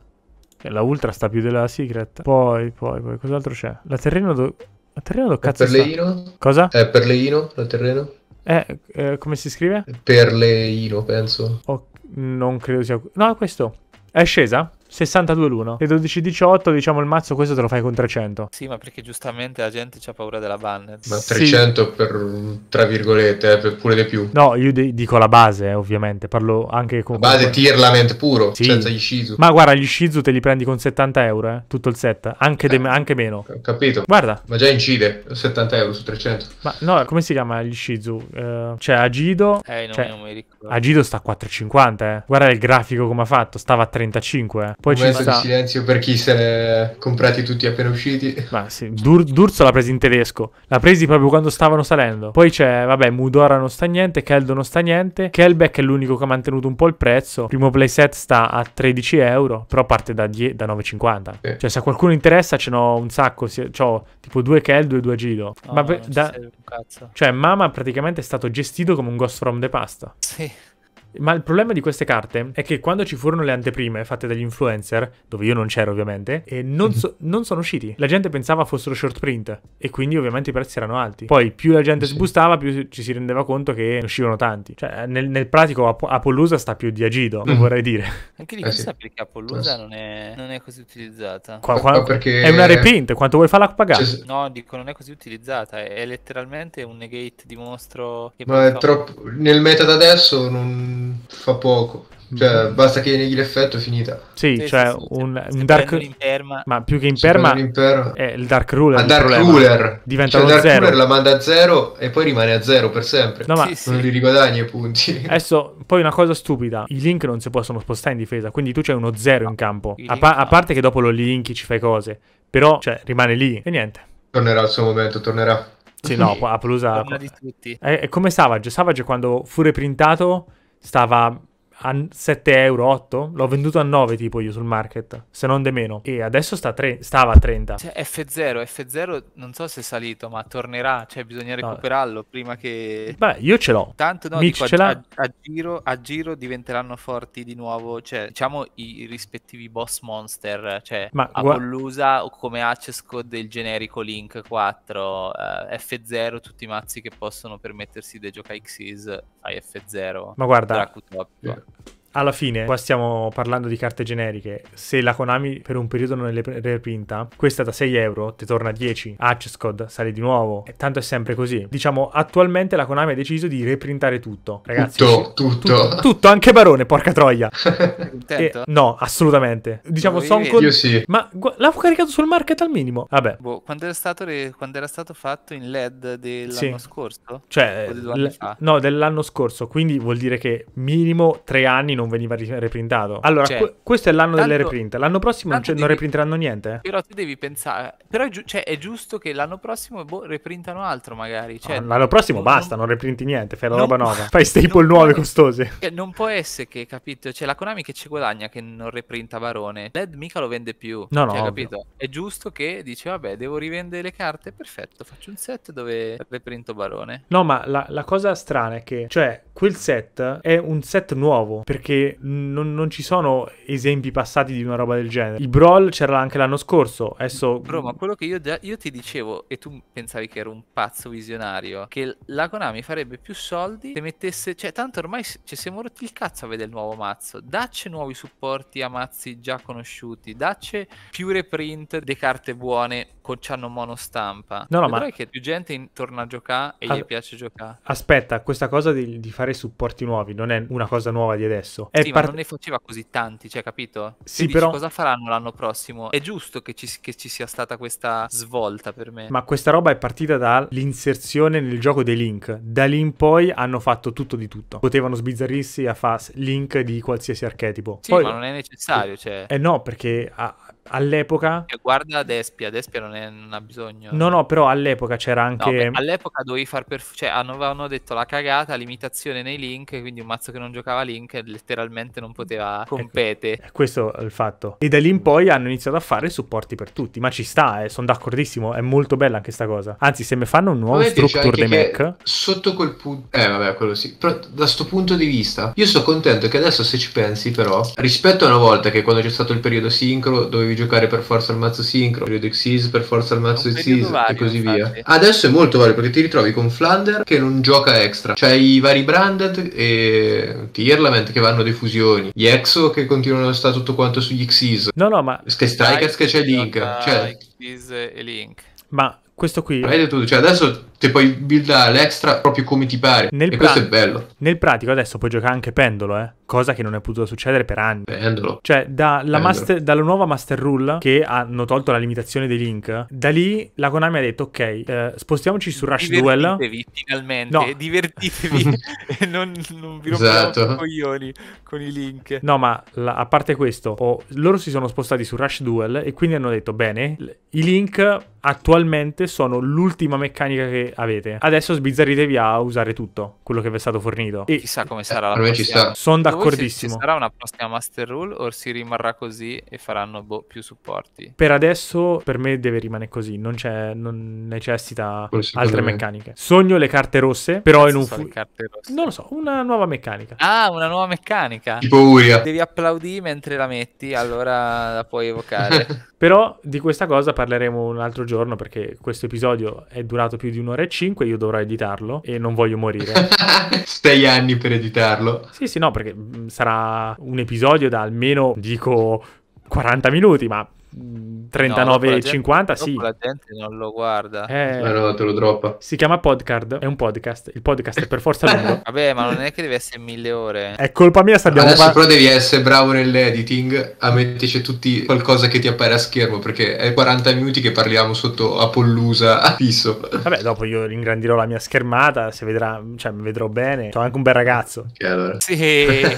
E La Ultra sta più della Secret. Poi, poi, poi, cos'altro c'è? La Terreno... Do... La Terreno do cazzo È Perleino? Sta? Cosa? È Perleino, la Terreno? Eh, eh, come si scrive? Perleino, penso. Oh, non credo sia... No, questo. È scesa? 62 l'1. Le 12-18, diciamo il mazzo, questo te lo fai con 300. Sì, ma perché giustamente la gente c'ha paura della banned. Ma 300 sì. per, tra virgolette, eh, per pure di più. No, io d- dico la base, eh, ovviamente, parlo anche con... La base Tirlament puro, sì. senza gli Shizu. Ma guarda, gli Shizu te li prendi con 70 euro, eh, tutto il set, anche, de- eh. anche meno. Capito. Guarda. Ma già incide, 70 euro su 300. Ma no, come si chiama gli Shizu? Uh, cioè Agido... Eh, non, cioè, non mi ricordo. Agido sta a 4,50, eh. Guarda il grafico come ha fatto, stava a 35, eh. Poi ci sta... di silenzio per chi se ne comprati tutti appena usciti. Ma sì, Dur- Durzo l'ha presa in tedesco. L'ha presi proprio quando stavano salendo. Poi c'è, vabbè, Mudora non sta niente, Keldo non sta niente. Kelbeck è l'unico che ha mantenuto un po' il prezzo. Primo playset sta a 13 euro, però parte da, die- da 9,50. Sì. Cioè, se a qualcuno interessa, ce n'ho un sacco. Si- c'ho tipo due Keldo e due Gido. Oh, Ma pe- da- Cioè, Mama praticamente è stato gestito come un Ghost from the Past. Sì. Ma il problema di queste carte è che quando ci furono le anteprime fatte dagli influencer, dove io non c'ero ovviamente, non, mhm. so- non, sono usciti. La gente pensava fossero short print e quindi ovviamente i prezzi erano alti. Poi più la gente sbustava, più ci si rendeva conto che ne uscivano tanti. Cioè nel, nel pratico Ap- Apollusa sta più di Agido, mm. vorrei dire. Anche lì eh sì. perché Apollusa non è, non è, così utilizzata. Qua, qua, perché... È una reprint, quanto vuoi farla pagare? C'è... Cioè, no, dico non è così utilizzata, è, letteralmente un negate di mostro. Che no, è troppo... Nel meta da adesso non fa poco. Cioè, mm. basta che neghi l'effetto è finita. Sì, sì cioè sì, un, se un se Dark Ruler. Ma più che imperma, perma, è il Dark Ruler. Ah, il dark Ruler diventa cioè, Dark zero. Ruler la manda a zero e poi rimane a zero per sempre. No, ma sì, non li riguadagni i punti. Adesso, poi una cosa stupida: i link non si possono spostare in difesa. Quindi tu c'hai uno zero in campo. A, pa- a, parte che dopo lo linki, ci fai cose. Però, cioè, rimane lì e niente. Tornerà al suo momento, tornerà. Sì, no, a Plusa. È, è come Savage. Savage quando fu reprintato stává a 7 euro, 8. L'ho venduto a 9 tipo io sul market, se non di meno. E adesso sta tre- stava a 30. Cioè, F0, F0 non so se è salito, ma tornerà, cioè bisogna recuperarlo no. prima che... Beh, io ce l'ho. Tanto no, dico, ce a, a, a, giro, a giro diventeranno forti di nuovo, cioè diciamo i rispettivi boss monster, cioè ma, Apollusa o come access code il generico Link 4, eh, F0, tutti i mazzi che possono permettersi di giocare Xyz, fai F0. Ma guarda, Dracutopico. work. alla fine, qua stiamo parlando di carte generiche. Se la Konami per un periodo non le reprinta, questa da 6 euro ti torna a 10. Access Code sale di nuovo. E tanto è sempre così. Diciamo, attualmente la Konami ha deciso di reprintare tutto. Ragazzi, tutto, tutto. Tutto, tutto anche Barone, porca troia. e, no, assolutamente. Diciamo, no, sono con... Io sì. Ma l'avevo caricato sul market al minimo. Vabbè. Boh, quando, era stato, re... quando era stato fatto in LED dell'anno sì. scorso? Cioè, dell no, dell'anno scorso. Quindi vuol dire che minimo 3 anni non non veniva reprintato. Allora, cioè, que- questo è l'anno tanto, delle reprint. L'anno prossimo non, devi, non, reprinteranno niente. Però tu devi pensare. Però è, giu- cioè, è giusto che l'anno prossimo boh, reprintano altro, magari. Cioè, no, l'anno prossimo non, basta, non, non reprinti niente, fai la roba nuova. Fai staple nuove può, costose. non può essere che, capito? Cioè, la Konami che ci guadagna che non reprinta Barone. Led mica lo vende più. No, no. Cioè, capito? È giusto che dice, vabbè, devo rivendere le carte. Perfetto, faccio un set dove reprinto Barone. No, ma la, la cosa strana è che, cioè, quel set è un set nuovo perché che non, non, ci sono esempi passati di una roba del genere. Il Brawl c'era anche l'anno scorso, adesso... Bro, ma quello che io, da- io ti dicevo, e tu pensavi che ero un pazzo visionario, che la Konami farebbe più soldi se mettesse... Cioè, tanto ormai ci cioè, siamo rotti il cazzo a vedere il nuovo mazzo. Dacce nuovi supporti a mazzi già conosciuti, dacce più reprint di carte buone con, c'hanno monostampa. No, no, Vedrai ma... che più gente torna a giocare e a... gli piace giocare. Aspetta, questa cosa di, di, fare supporti nuovi non è una cosa nuova di adesso. È sì, part... ma non ne faceva così tanti, cioè, capito? Sì, dici, però... cosa faranno l'anno prossimo? È giusto che ci, che ci, sia stata questa svolta per me. Ma questa roba è partita dall'inserzione nel gioco dei link. Da lì in poi hanno fatto tutto di tutto. Potevano sbizzarrirsi a fare link di qualsiasi archetipo. Sì, poi... ma non è necessario, cioè... Eh no, perché... A all'epoca. Guarda Despia, Despia non, è, non, ha bisogno. No, no, però all'epoca c'era anche. No, beh, all'epoca dovevi far per. cioè avevano detto la cagata, limitazione nei link. Quindi un mazzo che non giocava link letteralmente non poteva ecco, compete. Ecco, questo è il fatto. E da lì in poi hanno iniziato a fare supporti per tutti. Ma ci sta, eh, sono d'accordissimo. È molto bella anche sta cosa. Anzi, se mi fanno un nuovo Ovviamente structure dei Mac. Sotto quel punto. Eh, vabbè, quello sì. Però da sto punto di vista, io sono contento che adesso, se ci pensi, però, rispetto a una volta che quando c'è stato il periodo sincro dovevi devi giocare per forza al mazzo sincro, Period Exis per forza al mazzo Exis e così infatti. via. Adesso è molto vario perché ti ritrovi con Flander che non gioca extra, c'è i vari branded e Tierlament che vanno dei fusioni, gli Exo che continuano a stare tutto quanto sugli Xyz. No, no, ma... Che Strikers che c'è Link, cioè... Xis e Link. Ma questo qui. Vedete detto tu, cioè adesso ti puoi buildare l'extra proprio come ti pare. Nel e pra- questo è bello. Nel pratico adesso puoi giocare anche pendolo, eh? Cosa che non è potuta succedere per anni. Pendolo. Cioè, da pendolo. Master, dalla nuova master rule che hanno tolto la limitazione dei link, da lì la Konami ha detto: Ok, eh, spostiamoci su Rush Duel. Finalmente, no. divertitevi. e non, non vi esatto. rompete i coglioni con i link. No, ma la, a parte questo, oh, loro si sono spostati su Rush Duel e quindi hanno detto: Bene, i link attualmente volte sono l'ultima meccanica che avete. Adesso sbizzarritevi a usare tutto quello che vi è stato fornito. E chissà come eh, sarà la prossima. Sono d'accordissimo. sarà una prossima Master Rule o si rimarrà così e faranno boh, più supporti? Per adesso per me deve rimanere così, non, c'è, non necessita altre meccaniche. Sogno le carte rosse, però in un fu- Non lo so, una nuova meccanica. Ah, una nuova meccanica. Tipo Uria. Devi applaudire mentre la metti, allora la puoi evocare. però di questa cosa parleremo un altro giorno perché questo questo episodio è durato più di un'ora e cinque, io dovrò editarlo e non voglio morire. Stai anni per editarlo. Sì, sì, no, perché mm, sarà un episodio da almeno, dico, 40 minuti, ma 39,50 no, sì. La gente non lo guarda. Eh, eh no, te lo droppa. Si chiama podcast, è un podcast. Il podcast è per forza lungo. Vabbè, ma non è che deve essere mille ore. È colpa mia se abbiamo Adesso par- però devi essere bravo nell'editing a metterci tutti qualcosa che ti appare a schermo perché è 40 minuti che parliamo sotto a pollusa a fisso. Vabbè, dopo io ingrandirò la mia schermata, se vedrà, cioè mi vedrò bene. Sono anche un bel ragazzo. Okay, allora. Sì. bene,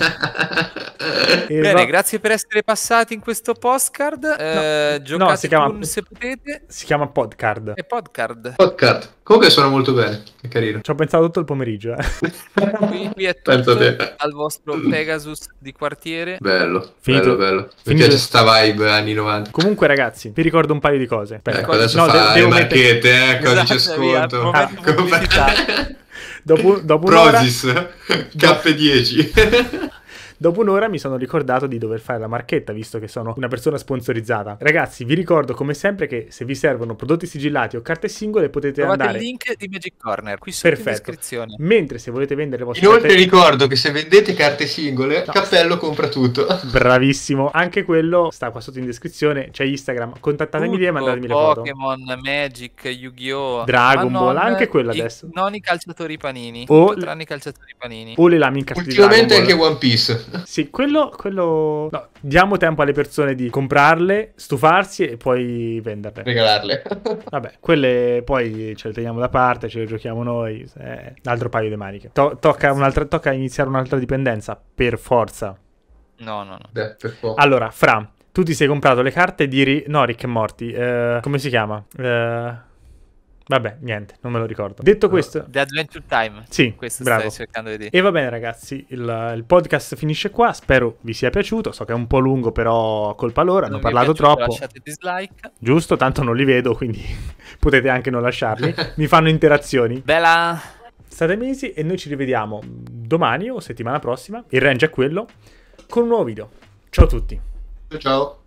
va- esatto. grazie per essere passati in questo postcard. Eh, no. Eh, eh, giocate no, si chiama, Toon, se potete. Si chiama Podcard. È Podcard. Podcard. Comunque suona molto bene, che carino. Ci ho pensato tutto il pomeriggio. Eh. qui, qui, è tutto al vostro Pegasus di quartiere. Bello, Finito. bello, bello. Mi piace sta vibe anni 90. Comunque ragazzi, vi ricordo un paio di cose. Ecco, ecco, adesso no, fa de- le marchette, eh, codice esatto, sconto. Via, ah, dopo, dopo Prosis, K10. Dopo un'ora mi sono ricordato di dover fare la marchetta, visto che sono una persona sponsorizzata. Ragazzi, vi ricordo come sempre che se vi servono prodotti sigillati o carte singole potete Trovate andare... il link di Magic Corner qui sotto Perfetto. in descrizione. Mentre se volete vendere le vostre Inoltre carte... ricordo che se vendete carte singole, no. Cappello compra tutto. Bravissimo. Anche quello sta qua sotto in descrizione, c'è Instagram. Contattatemi lì e mandatemi le foto. Pokémon, Magic, Yu-Gi-Oh! Dragon non, Ball, anche quello adesso. Non i calciatori panini. O, tranne i calciatori panini. O le lame in carta Ultimamente anche One Piece. sì, quello, quello... No, diamo tempo alle persone di comprarle, stufarsi e poi venderle. Regalarle. Vabbè, quelle poi ce le teniamo da parte, ce le giochiamo noi. Eh, un altro paio di maniche. To- tocca, tocca iniziare un'altra dipendenza, per forza. No, no, no. Beh, per forza. Allora, Fra, tu ti sei comprato le carte di... Ri... No, Rick e Morty. Eh, come si chiama? Eh... Vabbè, niente, non me lo ricordo. Detto questo, The Adventure Time. Sì, questo bravo. cercando di dire. E va bene, ragazzi, il, il, podcast finisce qua. Spero vi sia piaciuto. So che è un po' lungo, però colpa loro. Hanno parlato troppo. Lasciate dislike. Giusto, tanto non li vedo, quindi potete anche non lasciarli. Mi fanno interazioni. Bella. State mesi e noi ci rivediamo domani o settimana prossima. Il range è quello con un nuovo video. Ciao a tutti. Ciao. Ciao.